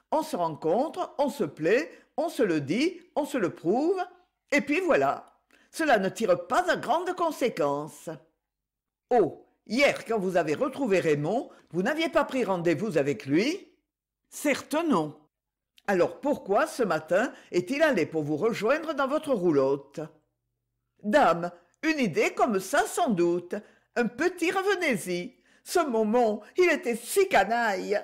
On se rencontre, on se plaît, on se le dit, on se le prouve, et puis voilà cela ne tire pas à grandes conséquences oh hier quand vous avez retrouvé raymond vous n'aviez pas pris rendez-vous avec lui certes non alors pourquoi ce matin est-il allé pour vous rejoindre dans votre roulotte dame une idée comme ça sans doute un petit revenez-y ce moment il était si canaille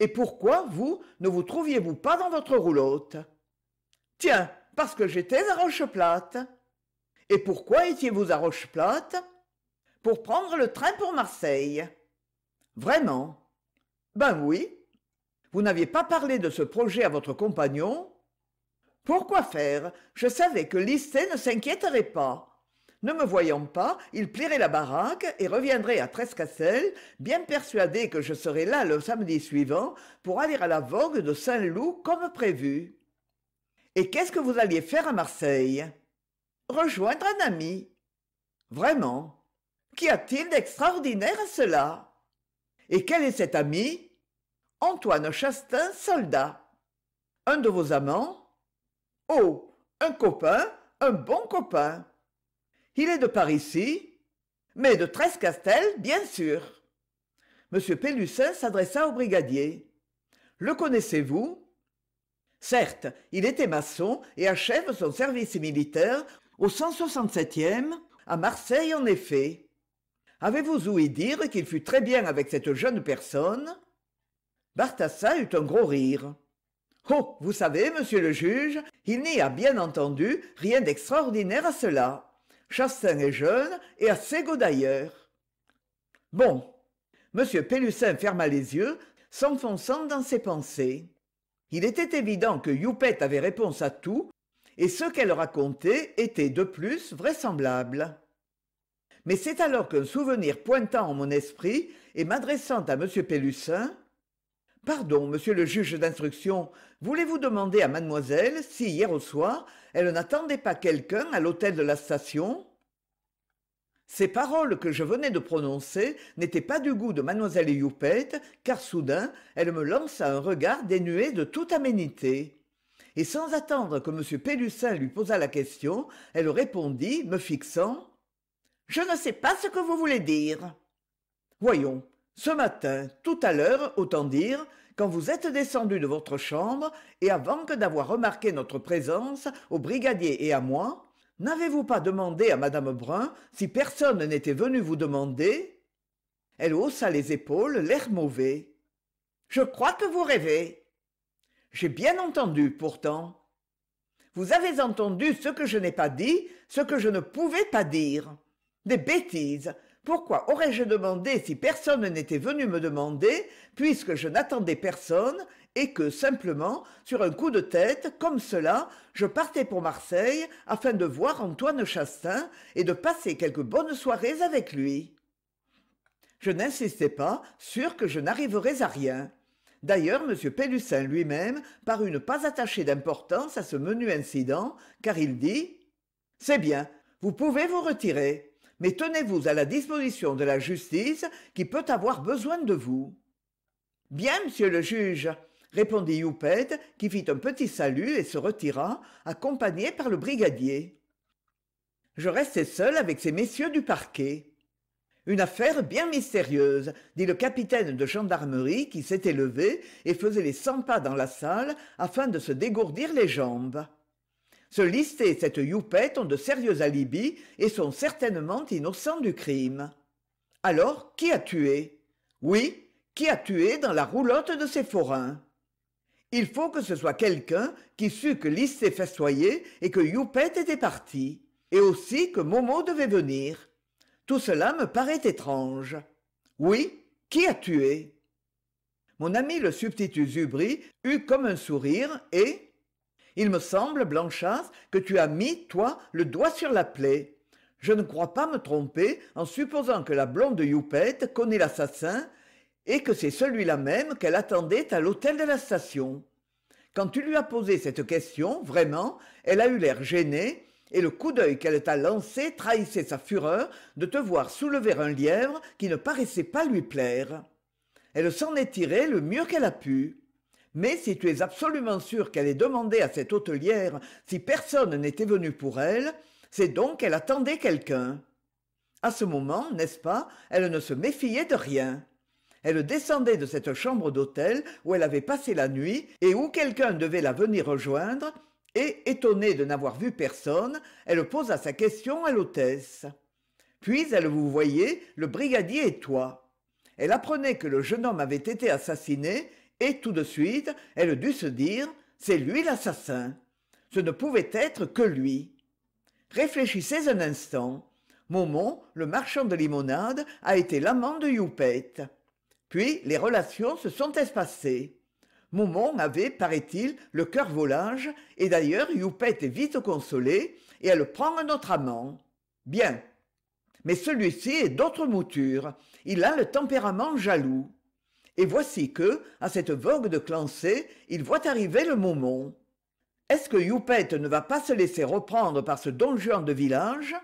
et pourquoi vous ne vous trouviez-vous pas dans votre roulotte tiens parce que j'étais à Rocheplate et pourquoi étiez-vous à rocheplate pour prendre le train pour marseille vraiment ben oui vous n'aviez pas parlé de ce projet à votre compagnon pourquoi faire je savais que lycée ne s'inquiéterait pas ne me voyant pas il plierait la baraque et reviendrait à trescassel bien persuadé que je serais là le samedi suivant pour aller à la vogue de saint loup comme prévu et qu'est-ce que vous alliez faire à marseille rejoindre un ami vraiment qu'y a-t-il d'extraordinaire à cela et quel est cet ami antoine chastain soldat un de vos amants oh un copain un bon copain il est de par ici mais de trescastel bien sûr m Pellucin s'adressa au brigadier le connaissez-vous certes il était maçon et achève son service militaire au 167e à marseille en effet avez-vous ouï dire qu'il fut très bien avec cette jeune personne bartassa eut un gros rire oh vous savez monsieur le juge il n'y a bien entendu rien d'extraordinaire à cela Chastin est jeune et assez d'ailleurs bon m pélussin ferma les yeux s'enfonçant dans ses pensées il était évident que youpette avait réponse à tout et ce qu'elle racontait était de plus vraisemblable mais c'est alors qu'un souvenir pointant en mon esprit et m'adressant à m pellussin pardon monsieur le juge d'instruction voulez-vous demander à mademoiselle si hier au soir elle n'attendait pas quelqu'un à l'hôtel de la station ces paroles que je venais de prononcer n'étaient pas du goût de mademoiselle Youpette, car soudain elle me lança un regard dénué de toute aménité et sans attendre que m pélussin lui posât la question elle répondit me fixant je ne sais pas ce que vous voulez dire voyons ce matin tout à l'heure autant dire quand vous êtes descendu de votre chambre et avant que d'avoir remarqué notre présence au brigadier et à moi n'avez-vous pas demandé à mme brun si personne n'était venu vous demander elle haussa les épaules l'air mauvais je crois que vous rêvez j'ai bien entendu pourtant vous avez entendu ce que je n'ai pas dit ce que je ne pouvais pas dire des bêtises pourquoi aurais-je demandé si personne n'était venu me demander puisque je n'attendais personne et que simplement sur un coup de tête comme cela je partais pour marseille afin de voir antoine chastain et de passer quelques bonnes soirées avec lui je n'insistais pas sûr que je n'arriverais à rien d'ailleurs m pellussin lui-même parut ne pas attacher d'importance à ce menu incident car il dit c'est bien vous pouvez vous retirer mais tenez-vous à la disposition de la justice qui peut avoir besoin de vous bien monsieur le juge répondit Youpette, qui fit un petit salut et se retira, accompagné par le brigadier. Je restai seul avec ces messieurs du parquet une affaire bien mystérieuse dit le capitaine de gendarmerie qui s'était levé et faisait les cent pas dans la salle afin de se dégourdir les jambes ce listé et cette youpette ont de sérieux alibis et sont certainement innocents du crime alors qui a tué oui qui a tué dans la roulotte de ces forains il faut que ce soit quelqu'un qui sut que Listé festoyait et que Youpette était parti, et aussi que Momo devait venir tout cela me paraît étrange oui qui a tué mon ami le substitut Zubri eut comme un sourire et il me semble Blanchasse, que tu as mis toi le doigt sur la plaie je ne crois pas me tromper en supposant que la blonde youpette connaît l'assassin et que c'est celui-là même qu'elle attendait à l'hôtel de la station quand tu lui as posé cette question vraiment elle a eu l'air gênée et le coup d'œil qu'elle t'a lancé trahissait sa fureur de te voir soulever un lièvre qui ne paraissait pas lui plaire. Elle s'en est tirée le mieux qu'elle a pu. Mais si tu es absolument sûr qu'elle ait demandé à cette hôtelière si personne n'était venu pour elle, c'est donc qu'elle attendait quelqu'un. À ce moment, n'est-ce pas, elle ne se méfiait de rien. Elle descendait de cette chambre d'hôtel où elle avait passé la nuit et où quelqu'un devait la venir rejoindre étonnée de n'avoir vu personne, elle posa sa question à l'hôtesse. Puis elle vous voyait, le brigadier et toi. Elle apprenait que le jeune homme avait été assassiné, et tout de suite, elle dut se dire C'est lui l'assassin. Ce ne pouvait être que lui. Réfléchissez un instant. Momon, le marchand de limonade, a été l'amant de Youpette. Puis les relations se sont espacées. Moumon avait paraît-il le cœur volage et d'ailleurs Youpette est vite consolée et elle prend un autre amant bien mais celui-ci est d'autre mouture il a le tempérament jaloux et voici que à cette vogue de Clancé il voit arriver le Moumon. est-ce que Youpette ne va pas se laisser reprendre par ce donjon de village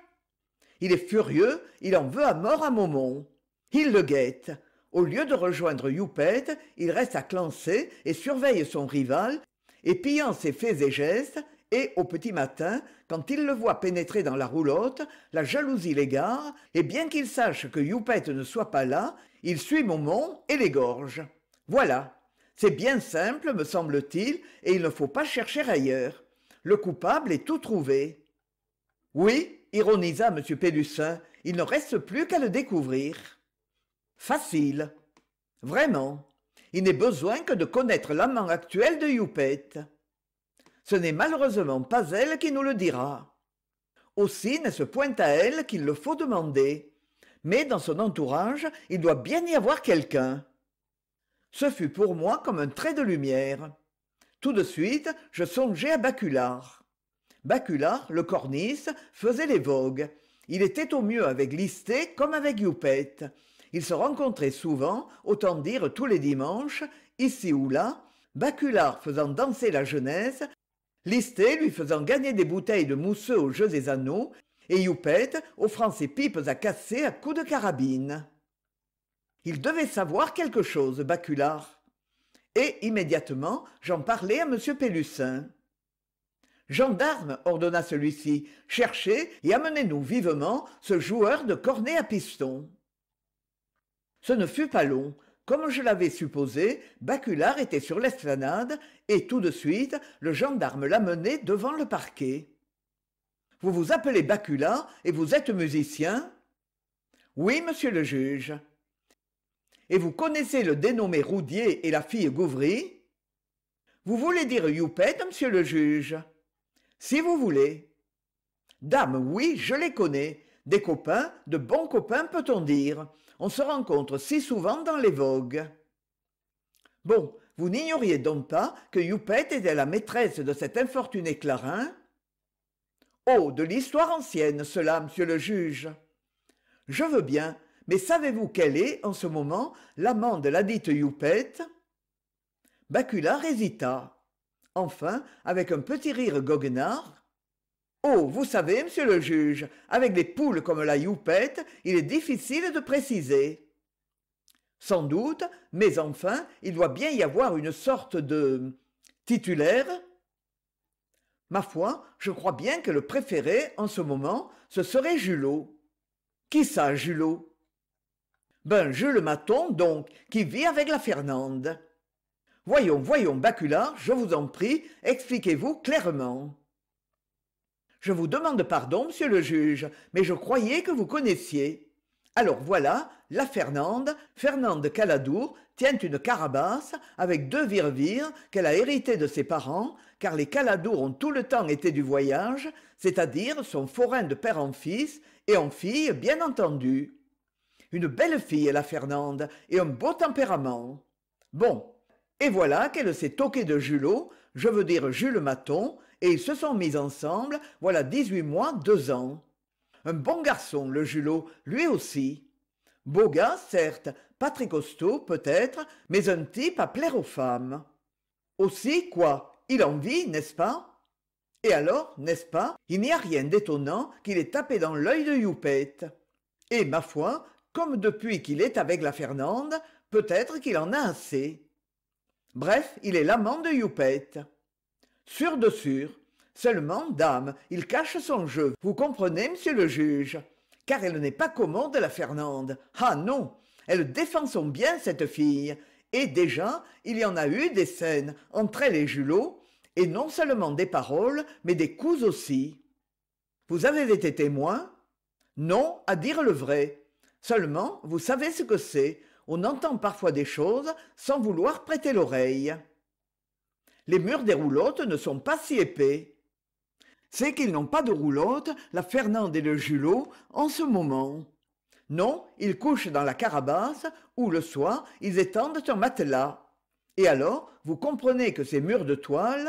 il est furieux il en veut à mort à Momon. il le guette au lieu de rejoindre Youpet, il reste à Clancé et surveille son rival, épiant ses faits et gestes, et au petit matin, quand il le voit pénétrer dans la roulotte, la jalousie l'égare, et bien qu'il sache que Youpet ne soit pas là, il suit Momon et l'égorge. Voilà. C'est bien simple, me semble-t-il, et il ne faut pas chercher ailleurs. Le coupable est tout trouvé. Oui, ironisa M. Pélussin, il ne reste plus qu'à le découvrir facile vraiment il n'est besoin que de connaître l'amant actuel de Youpette. ce n'est malheureusement pas elle qui nous le dira aussi n'est-ce point à elle qu'il le faut demander mais dans son entourage il doit bien y avoir quelqu'un ce fut pour moi comme un trait de lumière tout de suite je songeai à baculard baculard le cornice faisait les vogues il était au mieux avec Listé comme avec Youpette ils se rencontraient souvent autant dire tous les dimanches ici ou là baculard faisant danser la jeunesse Listé lui faisant gagner des bouteilles de mousseux au jeu des anneaux et youpette offrant ses pipes à casser à coups de carabine il devait savoir quelque chose baculard et immédiatement j'en parlai à m Pélussin. gendarme ordonna celui-ci cherchez et amenez-nous vivement ce joueur de cornet à piston ce ne fut pas long comme je l'avais supposé baculard était sur l'esplanade et tout de suite le gendarme l'amenait devant le parquet vous vous appelez baculard et vous êtes musicien oui monsieur le juge et vous connaissez le dénommé roudier et la fille gouvry vous voulez dire youpette monsieur le juge si vous voulez dame oui je les connais des copains de bons copains peut-on dire on se rencontre si souvent dans les vogues bon vous n'ignoriez donc pas que Youpette était la maîtresse de cet infortuné clarin oh de l'histoire ancienne cela monsieur le juge je veux bien mais savez-vous qu'elle est en ce moment l'amant de ladite Youpette ?» Bacula hésita enfin avec un petit rire goguenard Oh, vous savez, monsieur le juge, avec des poules comme la youpette, il est difficile de préciser. Sans doute, mais enfin, il doit bien y avoir une sorte de... titulaire Ma foi, je crois bien que le préféré, en ce moment, ce serait Julot. Qui ça, Julot Ben, Jules Maton, donc, qui vit avec la Fernande. Voyons, voyons, Bacula, je vous en prie, expliquez-vous clairement je vous demande pardon monsieur le juge mais je croyais que vous connaissiez alors voilà la fernande fernande caladour tient une carabasse avec deux virvires qu'elle a héritées de ses parents car les Caladours ont tout le temps été du voyage c'est-à-dire sont forains de père en fils et en fille bien entendu une belle fille la fernande et un beau tempérament bon et voilà qu'elle s'est toquée de julot je veux dire jules Maton, » et ils se sont mis ensemble voilà dix-huit mois deux ans un bon garçon le julot lui aussi beau gars certes pas très costaud peut-être mais un type à plaire aux femmes aussi quoi il en vit n'est-ce pas et alors, n'est-ce pas, il n'y a rien d'étonnant qu'il ait tapé dans l'œil de Youpette. Et ma foi, comme depuis qu'il est avec la Fernande, peut-être qu'il en a assez. Bref, il est l'amant de Youpette sûr de sûr seulement dame il cache son jeu vous comprenez monsieur le juge car elle n'est pas commode la fernande ah non elle défend son bien cette fille et déjà il y en a eu des scènes entre elle et julot et non seulement des paroles mais des coups aussi vous avez été témoin non à dire le vrai seulement vous savez ce que c'est on entend parfois des choses sans vouloir prêter l'oreille les murs des roulottes ne sont pas si épais c'est qu'ils n'ont pas de roulotte la fernande et le julot en ce moment non ils couchent dans la carabasse où le soir ils étendent un matelas et alors vous comprenez que ces murs de toile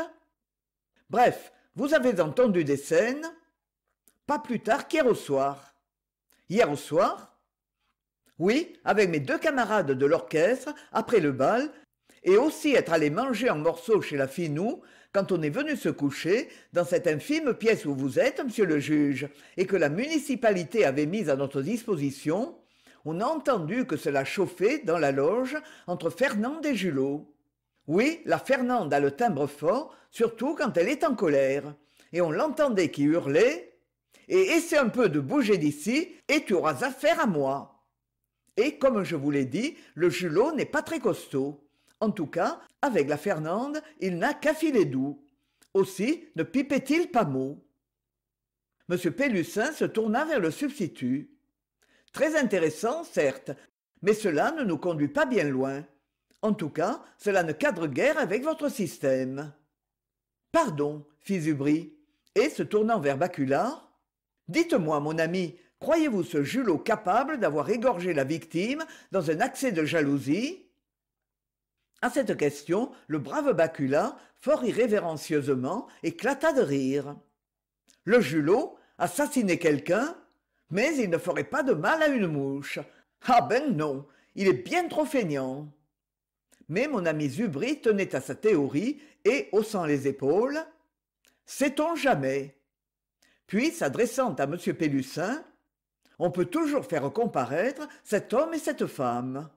bref vous avez entendu des scènes pas plus tard qu'hier au soir hier au soir oui avec mes deux camarades de l'orchestre après le bal et aussi être allé manger en morceaux chez la fille nous quand on est venu se coucher dans cette infime pièce où vous êtes, monsieur le juge, et que la municipalité avait mise à notre disposition, on a entendu que cela chauffait dans la loge entre Fernande et Julot. Oui, la Fernande a le timbre fort, surtout quand elle est en colère. Et on l'entendait qui hurlait Et essaie un peu de bouger d'ici, et tu auras affaire à moi. Et comme je vous l'ai dit, le Julot n'est pas très costaud. En tout cas, avec la Fernande, il n'a qu'à filer doux. Aussi ne pipait-il pas mot. M. Pélussin se tourna vers le substitut. Très intéressant, certes, mais cela ne nous conduit pas bien loin. En tout cas, cela ne cadre guère avec votre système. Pardon, fit Zubry, et se tournant vers Baculard. Dites-moi, mon ami, croyez-vous ce Julot capable d'avoir égorgé la victime dans un accès de jalousie à cette question le brave Bacula, fort irrévérencieusement éclata de rire le julot assassiner quelqu'un mais il ne ferait pas de mal à une mouche ah ben non il est bien trop feignant mais mon ami Zubri tenait à sa théorie et haussant les épaules sait-on jamais puis s'adressant à m Pélussin, on peut toujours faire comparaître cet homme et cette femme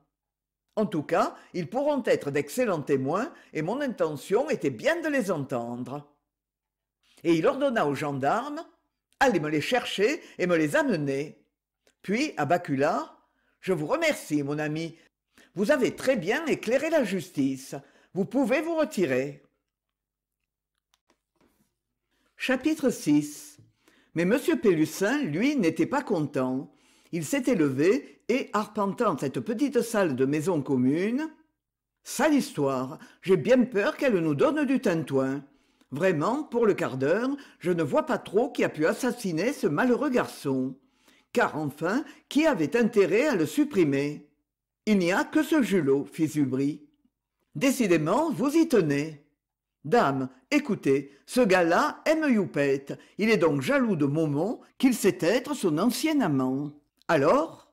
en tout cas ils pourront être d'excellents témoins et mon intention était bien de les entendre et il ordonna aux gendarmes allez me les chercher et me les amener puis à bacula je vous remercie mon ami vous avez très bien éclairé la justice vous pouvez vous retirer chapitre vi mais m Pélussin, lui, n'était pas content il s'était levé et arpentant cette petite salle de maison commune sale histoire j'ai bien peur qu'elle nous donne du tintouin vraiment pour le quart d'heure je ne vois pas trop qui a pu assassiner ce malheureux garçon car enfin qui avait intérêt à le supprimer il n'y a que ce julot fit Zubry. Décidément, vous y tenez. Dame, écoutez, ce gars-là aime Youpette. Il est donc jaloux de Momon, qu'il sait être son ancien amant alors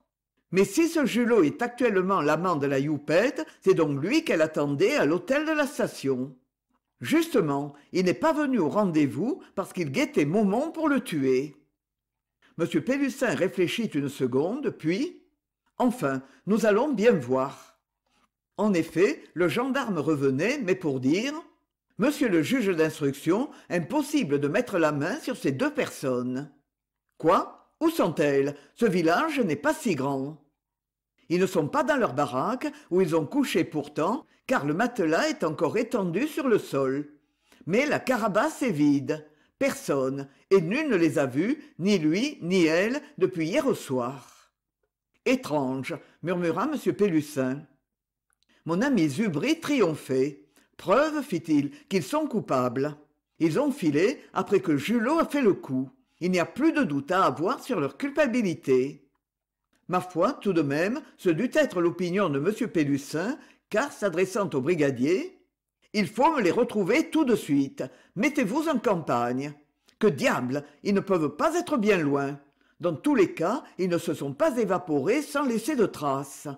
mais si ce julot est actuellement l'amant de la youpette c'est donc lui qu'elle attendait à l'hôtel de la station justement il n'est pas venu au rendez-vous parce qu'il guettait momon pour le tuer m pélussin réfléchit une seconde puis enfin nous allons bien voir en effet le gendarme revenait mais pour dire monsieur le juge d'instruction impossible de mettre la main sur ces deux personnes quoi où sont-elles ce village n'est pas si grand ils ne sont pas dans leur baraque où ils ont couché pourtant car le matelas est encore étendu sur le sol mais la carabasse est vide personne et nul ne les a vus ni lui ni elle depuis hier au soir étrange murmura m pélussin mon ami zubry triomphait preuve fit-il qu'ils sont coupables ils ont filé après que julot a fait le coup il n'y a plus de doute à avoir sur leur culpabilité ma foi tout de même ce dut être l'opinion de m pélussin car s'adressant au brigadier il faut me les retrouver tout de suite mettez-vous en campagne que diable ils ne peuvent pas être bien loin dans tous les cas ils ne se sont pas évaporés sans laisser de traces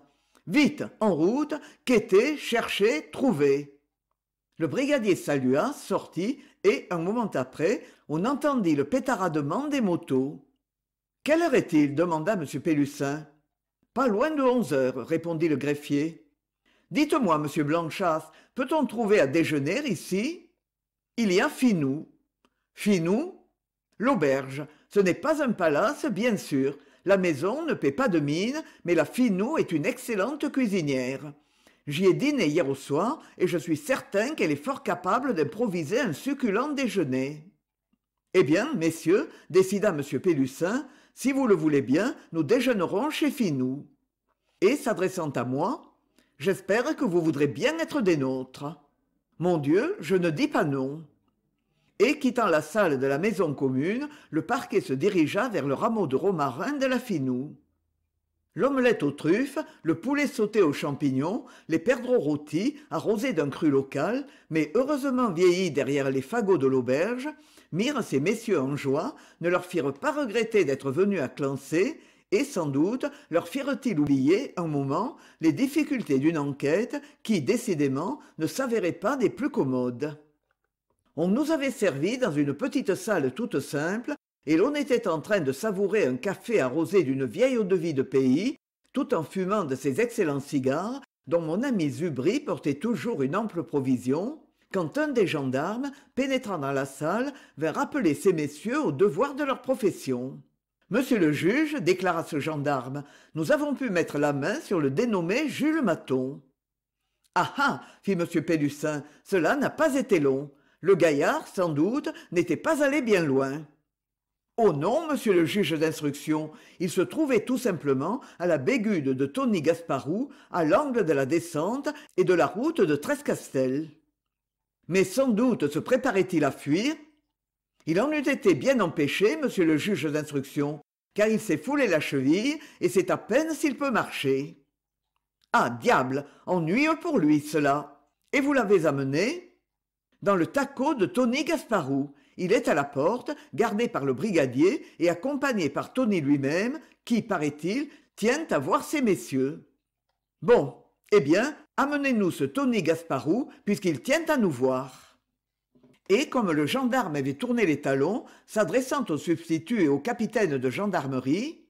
vite en route quêtez cherchez trouvez le brigadier salua sortit et un moment après on entendit le pétaradement des motos quelle heure est-il demanda m pélussin pas loin de onze heures répondit le greffier dites-moi monsieur blanchard peut-on trouver à déjeuner ici il y a finou finou l'auberge ce n'est pas un palace bien sûr la maison ne paie pas de mine mais la finou est une excellente cuisinière J'y ai dîné hier au soir et je suis certain qu'elle est fort capable d'improviser un succulent déjeuner eh bien messieurs décida m pélussin si vous le voulez bien nous déjeunerons chez finou et s'adressant à moi j'espère que vous voudrez bien être des nôtres mon dieu je ne dis pas non et quittant la salle de la maison commune le parquet se dirigea vers le rameau de romarin de la finou l'omelette aux truffes le poulet sauté aux champignons les perdreaux rôtis arrosés d'un cru local mais heureusement vieillis derrière les fagots de l'auberge mirent ces messieurs en joie ne leur firent pas regretter d'être venus à clancy et sans doute leur firent-ils oublier un moment les difficultés d'une enquête qui décidément ne s'avérait pas des plus commodes on nous avait servi dans une petite salle toute simple et l'on était en train de savourer un café arrosé d'une vieille eau-de-vie de pays tout en fumant de ces excellents cigares dont mon ami Zubri portait toujours une ample provision quand un des gendarmes pénétrant dans la salle vint rappeler ces messieurs au devoir de leur profession monsieur le juge déclara ce gendarme nous avons pu mettre la main sur le dénommé jules Maton. »« ah ah fit m pélussin cela n'a pas été long le gaillard sans doute n'était pas allé bien loin oh non monsieur le juge d'instruction il se trouvait tout simplement à la bégude de tony gasparou à l'angle de la descente et de la route de trescastel mais sans doute se préparait-il à fuir il en eût été bien empêché monsieur le juge d'instruction car il s'est foulé la cheville et c'est à peine s'il peut marcher ah diable ennuyeux pour lui cela et vous l'avez amené dans le taco de tony gasparou il est à la porte gardé par le brigadier et accompagné par tony lui-même qui paraît-il tient à voir ces messieurs bon eh bien amenez-nous ce tony gasparou puisqu'il tient à nous voir et comme le gendarme avait tourné les talons s'adressant au substitut et au capitaine de gendarmerie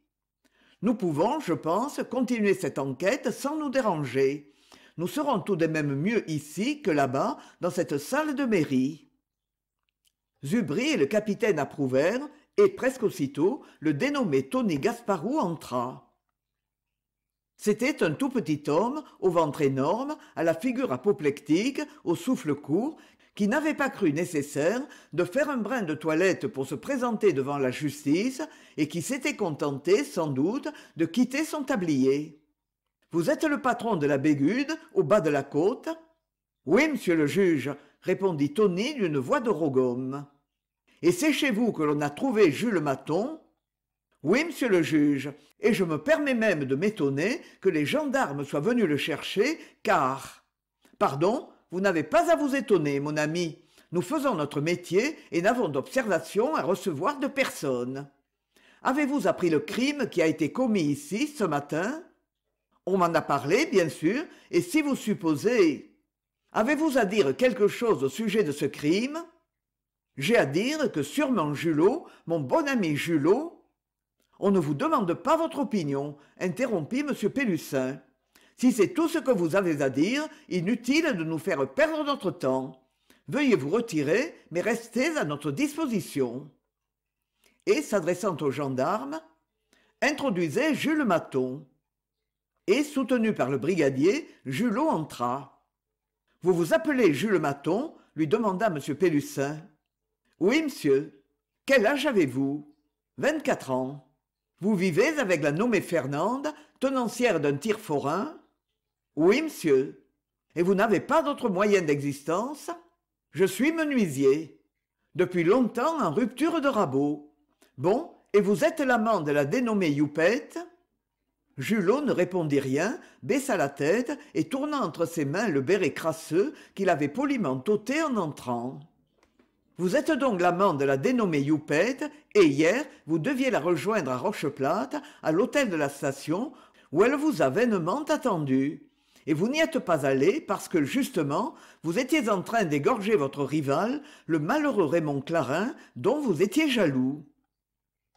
nous pouvons je pense continuer cette enquête sans nous déranger nous serons tout de même mieux ici que là-bas dans cette salle de mairie Zubri, et le capitaine approuvèrent et presque aussitôt le dénommé tony gasparou entra c'était un tout petit homme au ventre énorme à la figure apoplectique au souffle court qui n'avait pas cru nécessaire de faire un brin de toilette pour se présenter devant la justice et qui s'était contenté sans doute de quitter son tablier vous êtes le patron de la bégude au bas de la côte oui monsieur le juge répondit tony d'une voix de rogomme. et c'est chez vous que l'on a trouvé jules Maton ?» oui monsieur le juge et je me permets même de m'étonner que les gendarmes soient venus le chercher car pardon vous n'avez pas à vous étonner mon ami nous faisons notre métier et n'avons d'observation à recevoir de personne avez-vous appris le crime qui a été commis ici ce matin on m'en a parlé bien sûr et si vous supposez avez-vous à dire quelque chose au sujet de ce crime j'ai à dire que sûrement Julot, mon bon ami Julot, on ne vous demande pas votre opinion interrompit m Pélussin. « si c'est tout ce que vous avez à dire inutile de nous faire perdre notre temps veuillez vous retirer mais restez à notre disposition et s'adressant au gendarmes, introduisez jules Maton. et soutenu par le brigadier julot entra vous vous appelez jules Maton ?» lui demanda m Pélussin. « oui monsieur quel âge avez-vous vingt-quatre ans vous vivez avec la nommée fernande tenancière d'un tir forain oui monsieur. »« et vous n'avez pas d'autre moyen d'existence je suis menuisier depuis longtemps en rupture de rabot bon et vous êtes l'amant de la dénommée youpette Julot ne répondit rien, baissa la tête et tourna entre ses mains le béret crasseux qu'il avait poliment ôté en entrant vous êtes donc l'amant de la dénommée youpette et hier vous deviez la rejoindre à rocheplate à l'hôtel de la station où elle vous a vainement attendu et vous n'y êtes pas allé parce que justement vous étiez en train d'égorger votre rival le malheureux raymond clarin dont vous étiez jaloux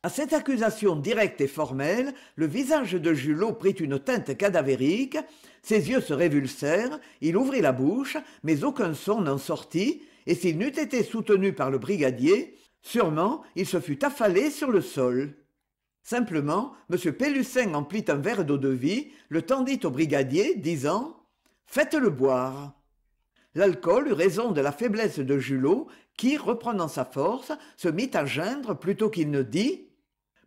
à cette accusation directe et formelle le visage de julot prit une teinte cadavérique ses yeux se révulsèrent il ouvrit la bouche mais aucun son n'en sortit et s'il n'eût été soutenu par le brigadier sûrement il se fût affalé sur le sol simplement m pélussin emplit un verre d'eau-de-vie le tendit au brigadier disant faites-le boire l'alcool eut raison de la faiblesse de julot qui reprenant sa force se mit à geindre plutôt qu'il ne dit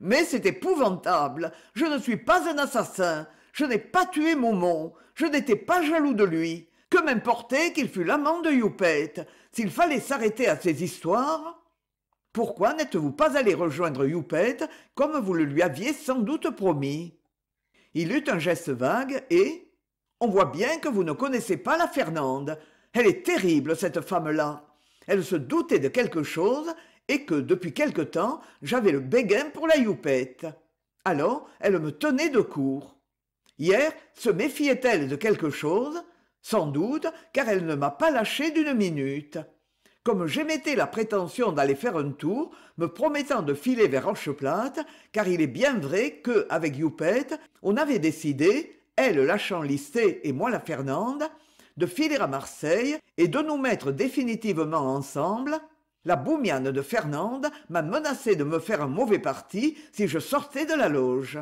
mais c'est épouvantable je ne suis pas un assassin je n'ai pas tué Momon je n'étais pas jaloux de lui que m'importait qu'il fût l'amant de Youpette s'il fallait s'arrêter à ces histoires, pourquoi n'êtes-vous pas allé rejoindre Youpette comme vous le lui aviez sans doute promis Il eut un geste vague et On voit bien que vous ne connaissez pas la Fernande. Elle est terrible, cette femme-là. Elle se doutait de quelque chose et que, depuis quelque temps, j'avais le béguin pour la Youpette. Alors, elle me tenait de court. Hier, se méfiait-elle de quelque chose sans doute car elle ne m'a pas lâché d'une minute comme j'émettais la prétention d'aller faire un tour me promettant de filer vers rocheplate car il est bien vrai que avec youpet on avait décidé elle lâchant l'istée et moi la fernande de filer à marseille et de nous mettre définitivement ensemble la boumiane de fernande m'a menacé de me faire un mauvais parti si je sortais de la loge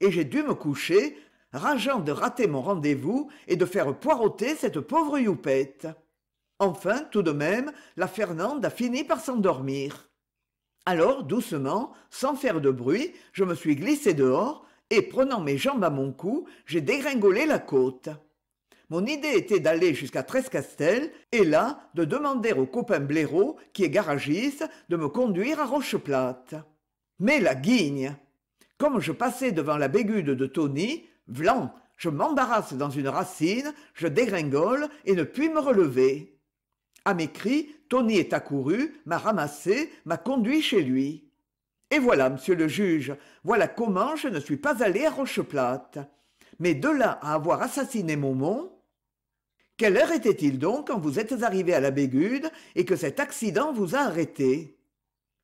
et j'ai dû me coucher rageant de rater mon rendez-vous et de faire poireauter cette pauvre youpette enfin tout de même la fernande a fini par s'endormir alors doucement sans faire de bruit je me suis glissé dehors et prenant mes jambes à mon cou j'ai dégringolé la côte mon idée était d'aller jusqu'à Trescastel et là de demander au copain Blaireau, qui est garagiste, de me conduire à Rocheplate. Mais la guigne Comme je passais devant la bégude de Tony, vlan je m'embarrasse dans une racine je dégringole et ne puis me relever À mes cris tony est accouru m'a ramassé m'a conduit chez lui et voilà monsieur le juge voilà comment je ne suis pas allé à rocheplate mais de là à avoir assassiné Momon... Quelle heure était-il donc quand vous êtes arrivé à la Bégude et que cet accident vous a arrêté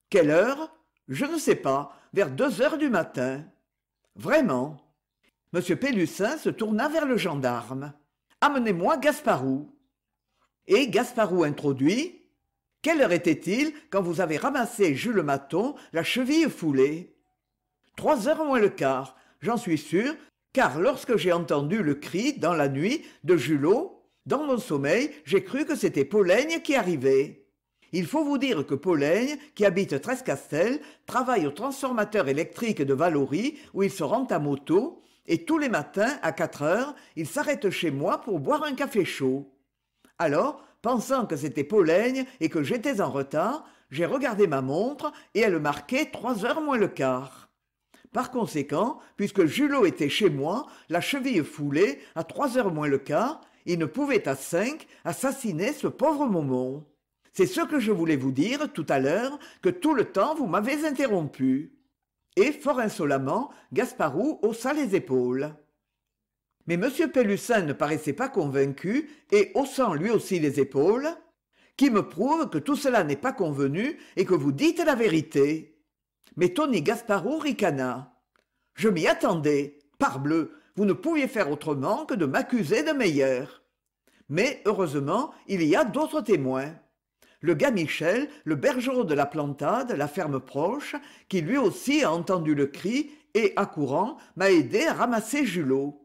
Quelle heure Je ne sais pas, vers deux heures du matin. Vraiment m pélussin se tourna vers le gendarme amenez-moi gasparou et gasparou introduit quelle heure était-il quand vous avez ramassé jules Maton la cheville foulée trois heures moins le quart j'en suis sûr car lorsque j'ai entendu le cri dans la nuit de Julot, dans mon sommeil, j'ai cru que c'était Polaigne qui arrivait. Il faut vous dire que Polaigne, qui habite Trescastel, travaille au transformateur électrique de Valory où il se rend à moto et tous les matins à quatre heures il s'arrête chez moi pour boire un café chaud alors pensant que c'était pologne et que j'étais en retard j'ai regardé ma montre et elle marquait trois heures moins le quart par conséquent puisque julot était chez moi la cheville foulée à trois heures moins le quart il ne pouvait à cinq assassiner ce pauvre momon c'est ce que je voulais vous dire tout à l'heure que tout le temps vous m'avez interrompu et fort insolemment gasparou haussa les épaules mais m pélussin ne paraissait pas convaincu et haussant lui aussi les épaules qui me prouve que tout cela n'est pas convenu et que vous dites la vérité mais tony gasparou ricana je m'y attendais parbleu vous ne pouviez faire autrement que de m'accuser de meilleur mais heureusement il y a d'autres témoins le gars michel le bergerot de la plantade la ferme proche qui lui aussi a entendu le cri et accourant m'a aidé à ramasser julot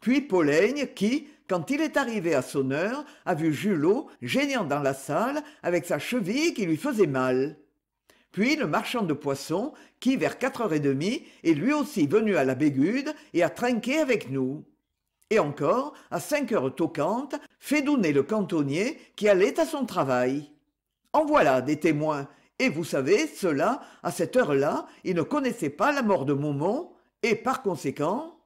puis polaigne qui quand il est arrivé à son heure a vu julot geignant dans la salle avec sa cheville qui lui faisait mal puis le marchand de poissons qui vers quatre heures et demie est lui aussi venu à la bégude et a trinqué avec nous et encore à cinq heures toquantes fait le cantonnier qui allait à son travail en voilà des témoins et vous savez cela à cette heure-là ils ne connaissaient pas la mort de montmont et par conséquent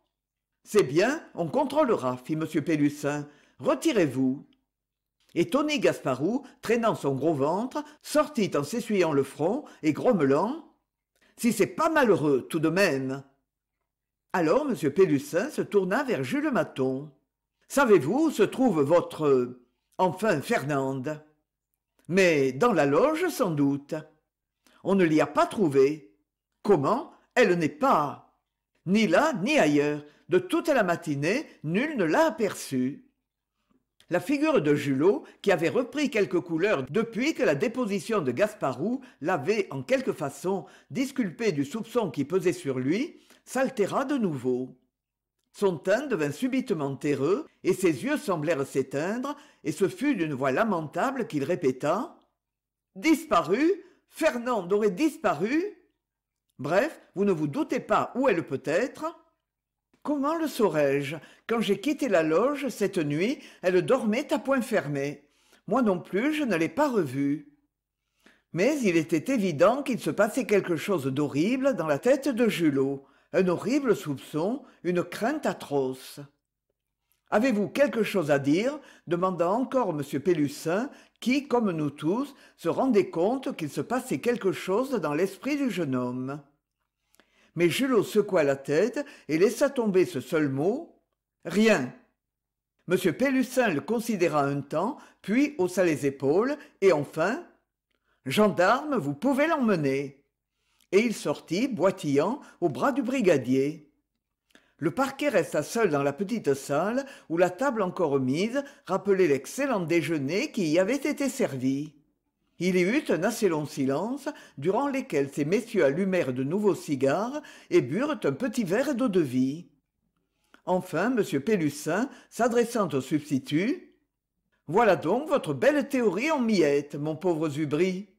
c'est bien on contrôlera fit m Pélussin. retirez-vous et tony gasparou traînant son gros ventre sortit en s'essuyant le front et grommelant si c'est pas malheureux tout de même alors m Pélussin se tourna vers jules Maton. savez-vous où se trouve votre enfin fernande mais dans la loge sans doute on ne l'y a pas trouvée comment elle n'est pas ni là ni ailleurs de toute la matinée nul ne l'a aperçue la figure de julot qui avait repris quelques couleurs depuis que la déposition de gasparou l'avait en quelque façon disculpé du soupçon qui pesait sur lui s'altéra de nouveau son teint devint subitement terreux et ses yeux semblèrent s'éteindre et ce fut d'une voix lamentable qu'il répéta Disparu Fernand aurait disparu bref vous ne vous doutez pas où elle peut être comment le saurais-je quand j'ai quitté la loge cette nuit elle dormait à point fermé. moi non plus je ne l'ai pas revue mais il était évident qu'il se passait quelque chose d'horrible dans la tête de julot un horrible soupçon une crainte atroce avez-vous quelque chose à dire demanda encore m pélussin qui comme nous tous se rendait compte qu'il se passait quelque chose dans l'esprit du jeune homme mais julot secoua la tête et laissa tomber ce seul mot rien m pélussin le considéra un temps puis haussa les épaules et enfin gendarme vous pouvez l'emmener et il sortit boitillant au bras du brigadier le parquet resta seul dans la petite salle où la table encore mise rappelait l'excellent déjeuner qui y avait été servi il y eut un assez long silence durant lequel ces messieurs allumèrent de nouveaux cigares et burent un petit verre d'eau-de-vie enfin m Pélussin, s'adressant au substitut voilà donc votre belle théorie en miettes mon pauvre zubry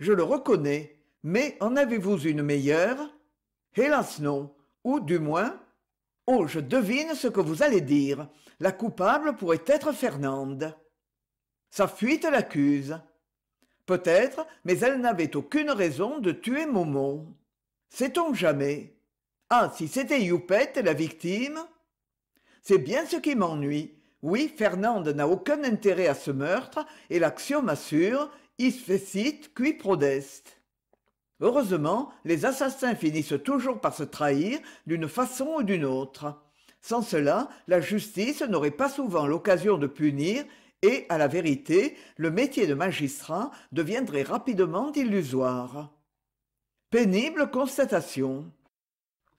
je le reconnais mais en avez-vous une meilleure hélas non ou du moins oh je devine ce que vous allez dire la coupable pourrait être fernande sa fuite l'accuse peut-être mais elle n'avait aucune raison de tuer momon sait-on jamais ah si c'était youpette la victime c'est bien ce qui m'ennuie oui, Fernande n'a aucun intérêt à ce meurtre, et l'axiome assure, is fecit qui heureusement les assassins finissent toujours par se trahir d'une façon ou d'une autre sans cela la justice n'aurait pas souvent l'occasion de punir et à la vérité le métier de magistrat deviendrait rapidement illusoire pénible constatation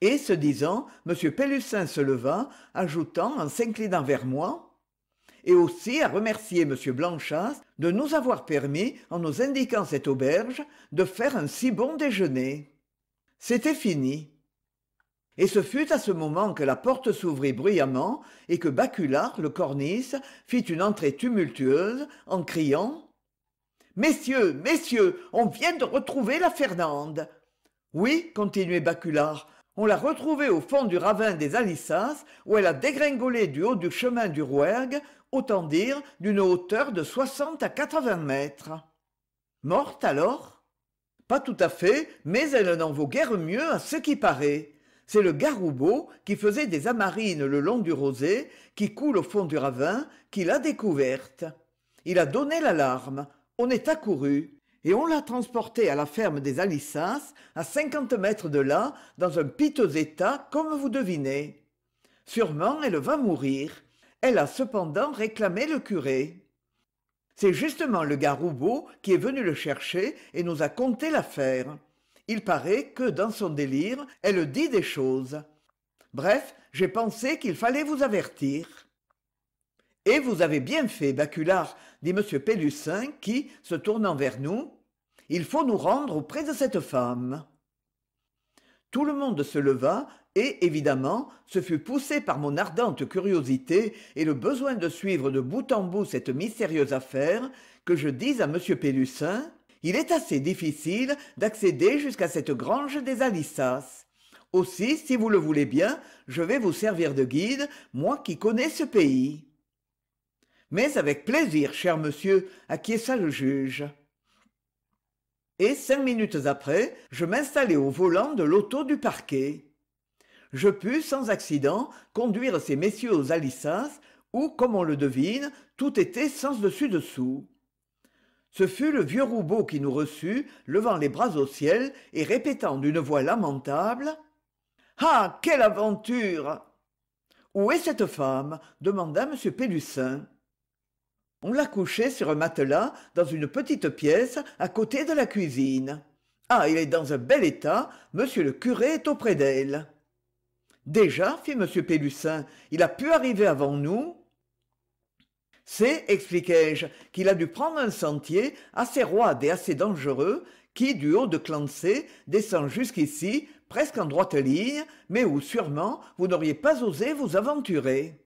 et se disant m pellussin se leva ajoutant en s'inclinant vers moi et aussi à remercier m Blanchasse de nous avoir permis en nous indiquant cette auberge de faire un si bon déjeuner c'était fini et ce fut à ce moment que la porte s'ouvrit bruyamment et que baculard le cornice, fit une entrée tumultueuse en criant messieurs messieurs on vient de retrouver la fernande oui continuait baculard on l'a retrouvée au fond du ravin des alissas où elle a dégringolé du haut du chemin du rouergue autant dire d'une hauteur de soixante à quatre-vingts mètres morte alors pas tout à fait mais elle n'en vaut guère mieux à ce qui paraît c'est le garoubeau qui faisait des amarines le long du rosé qui coule au fond du ravin qui l'a découverte il a donné l'alarme on est accouru et on l'a transportée à la ferme des alissas à cinquante mètres de là dans un piteux état comme vous devinez sûrement elle va mourir elle a cependant réclamé le curé c'est justement le gars roubaud qui est venu le chercher et nous a conté l'affaire il paraît que dans son délire elle dit des choses bref j'ai pensé qu'il fallait vous avertir et vous avez bien fait baculard dit m Pellucin, qui se tournant vers nous il faut nous rendre auprès de cette femme tout le monde se leva et évidemment ce fut poussé par mon ardente curiosité et le besoin de suivre de bout en bout cette mystérieuse affaire que je dis à m pélussin il est assez difficile d'accéder jusqu'à cette grange des alissas aussi si vous le voulez bien je vais vous servir de guide moi qui connais ce pays mais avec plaisir cher monsieur acquiesça le juge et cinq minutes après je m'installai au volant de l'auto du parquet je pus sans accident conduire ces messieurs aux alissas où comme on le devine tout était sens dessus dessous ce fut le vieux roubaud qui nous reçut levant les bras au ciel et répétant d'une voix lamentable ah quelle aventure où est cette femme demanda m Pélussin on la couché sur un matelas dans une petite pièce à côté de la cuisine ah il est dans un bel état monsieur le curé est auprès d'elle déjà fit m pélussin il a pu arriver avant nous c'est expliquai-je qu'il a dû prendre un sentier assez roide et assez dangereux qui du haut de Clancy, descend jusqu'ici presque en droite ligne mais où sûrement vous n'auriez pas osé vous aventurer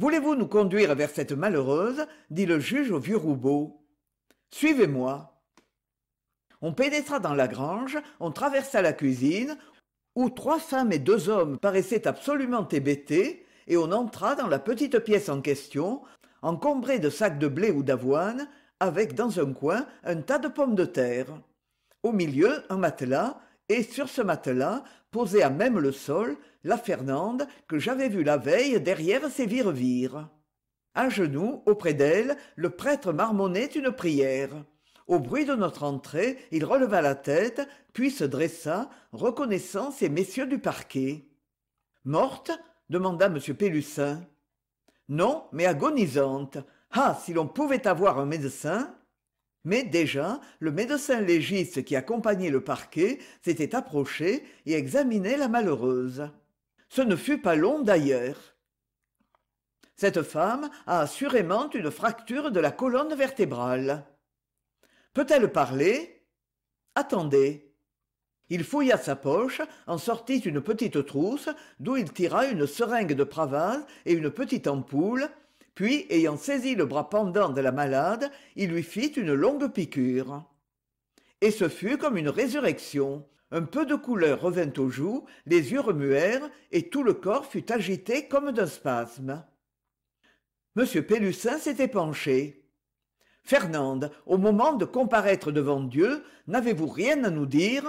voulez-vous nous conduire vers cette malheureuse dit le juge au vieux roubaud suivez-moi on pénétra dans la grange on traversa la cuisine où trois femmes et deux hommes paraissaient absolument hébétés et on entra dans la petite pièce en question encombrée de sacs de blé ou d'avoine avec dans un coin un tas de pommes de terre au milieu un matelas et sur ce matelas posé à même le sol la fernande que j'avais vue la veille derrière ses virevires À genoux auprès d'elle le prêtre marmonnait une prière au bruit de notre entrée il releva la tête puis se dressa reconnaissant ces messieurs du parquet morte demanda m pélussin non mais agonisante ah si l'on pouvait avoir un médecin mais déjà le médecin légiste qui accompagnait le parquet s'était approché et examinait la malheureuse ce ne fut pas long d'ailleurs cette femme a assurément une fracture de la colonne vertébrale peut-elle parler attendez il fouilla sa poche en sortit une petite trousse d'où il tira une seringue de pravaz et une petite ampoule puis ayant saisi le bras pendant de la malade il lui fit une longue piqûre et ce fut comme une résurrection un peu de couleur revint aux joues les yeux remuèrent et tout le corps fut agité comme d'un spasme m pélussin s'était penché fernande au moment de comparaître devant dieu n'avez-vous rien à nous dire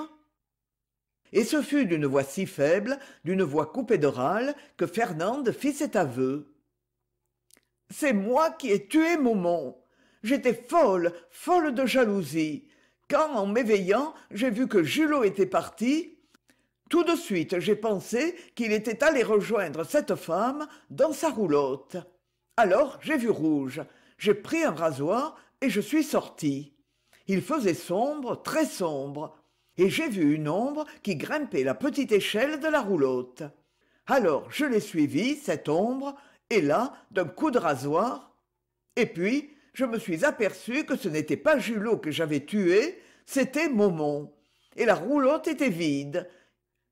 et ce fut d'une voix si faible d'une voix coupée de râle, que fernande fit cet aveu c'est moi qui ai tué Momon. j'étais folle folle de jalousie quand en m'éveillant j'ai vu que julot était parti tout de suite j'ai pensé qu'il était allé rejoindre cette femme dans sa roulotte alors j'ai vu rouge j'ai pris un rasoir et je suis sorti il faisait sombre très sombre et j'ai vu une ombre qui grimpait la petite échelle de la roulotte alors je l'ai suivie cette ombre et là d'un coup de rasoir et puis je me suis aperçu que ce n'était pas julot que j'avais tué c'était momon et la roulotte était vide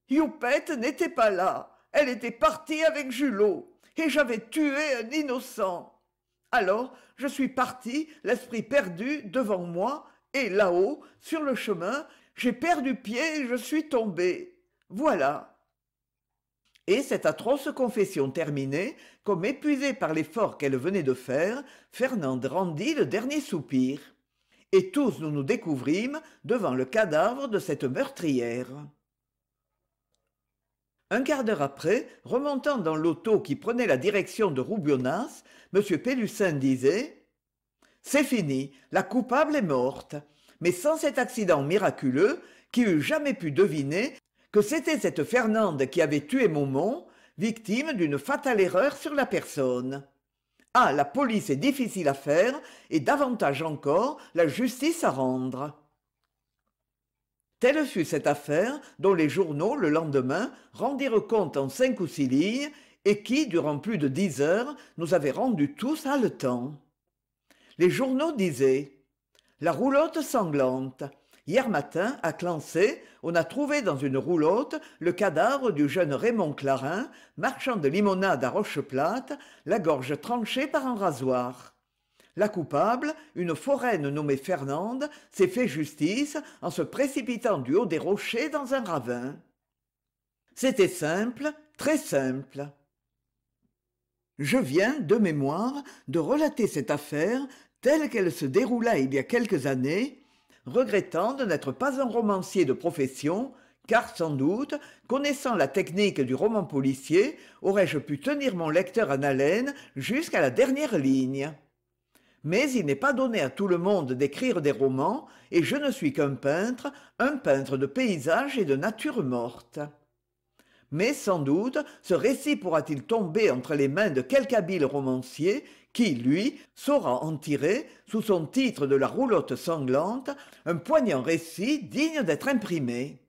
youpette n'était pas là elle était partie avec julot et j'avais tué un innocent alors je suis parti l'esprit perdu devant moi et là-haut sur le chemin j'ai perdu pied et je suis tombé voilà et cette atroce confession terminée comme épuisée par l'effort qu'elle venait de faire fernande rendit le dernier soupir et tous nous nous découvrîmes devant le cadavre de cette meurtrière un quart d'heure après remontant dans l'auto qui prenait la direction de Roubionas, m pélussin disait c'est fini la coupable est morte mais sans cet accident miraculeux qui eût jamais pu deviner que c'était cette fernande qui avait tué momon victime d'une fatale erreur sur la personne ah la police est difficile à faire et davantage encore la justice à rendre telle fut cette affaire dont les journaux le lendemain rendirent compte en cinq ou six lignes et qui durant plus de dix heures nous avait rendus tous haletants les journaux disaient la roulotte sanglante hier matin à Clancé, on a trouvé dans une roulotte le cadavre du jeune raymond Clarin, marchand de limonade à rocheplate la gorge tranchée par un rasoir la coupable une foraine nommée fernande s'est fait justice en se précipitant du haut des rochers dans un ravin c'était simple très simple je viens de mémoire de relater cette affaire telle qu'elle se déroula il y a quelques années regrettant de n'être pas un romancier de profession, car sans doute, connaissant la technique du roman policier, aurais-je pu tenir mon lecteur en haleine jusqu'à la dernière ligne. Mais il n'est pas donné à tout le monde d'écrire des romans, et je ne suis qu'un peintre, un peintre de paysages et de nature morte. Mais sans doute, ce récit pourra-t-il tomber entre les mains de quelque habile romancier qui lui saura en tirer sous son titre de la roulotte sanglante un poignant récit digne d'être imprimé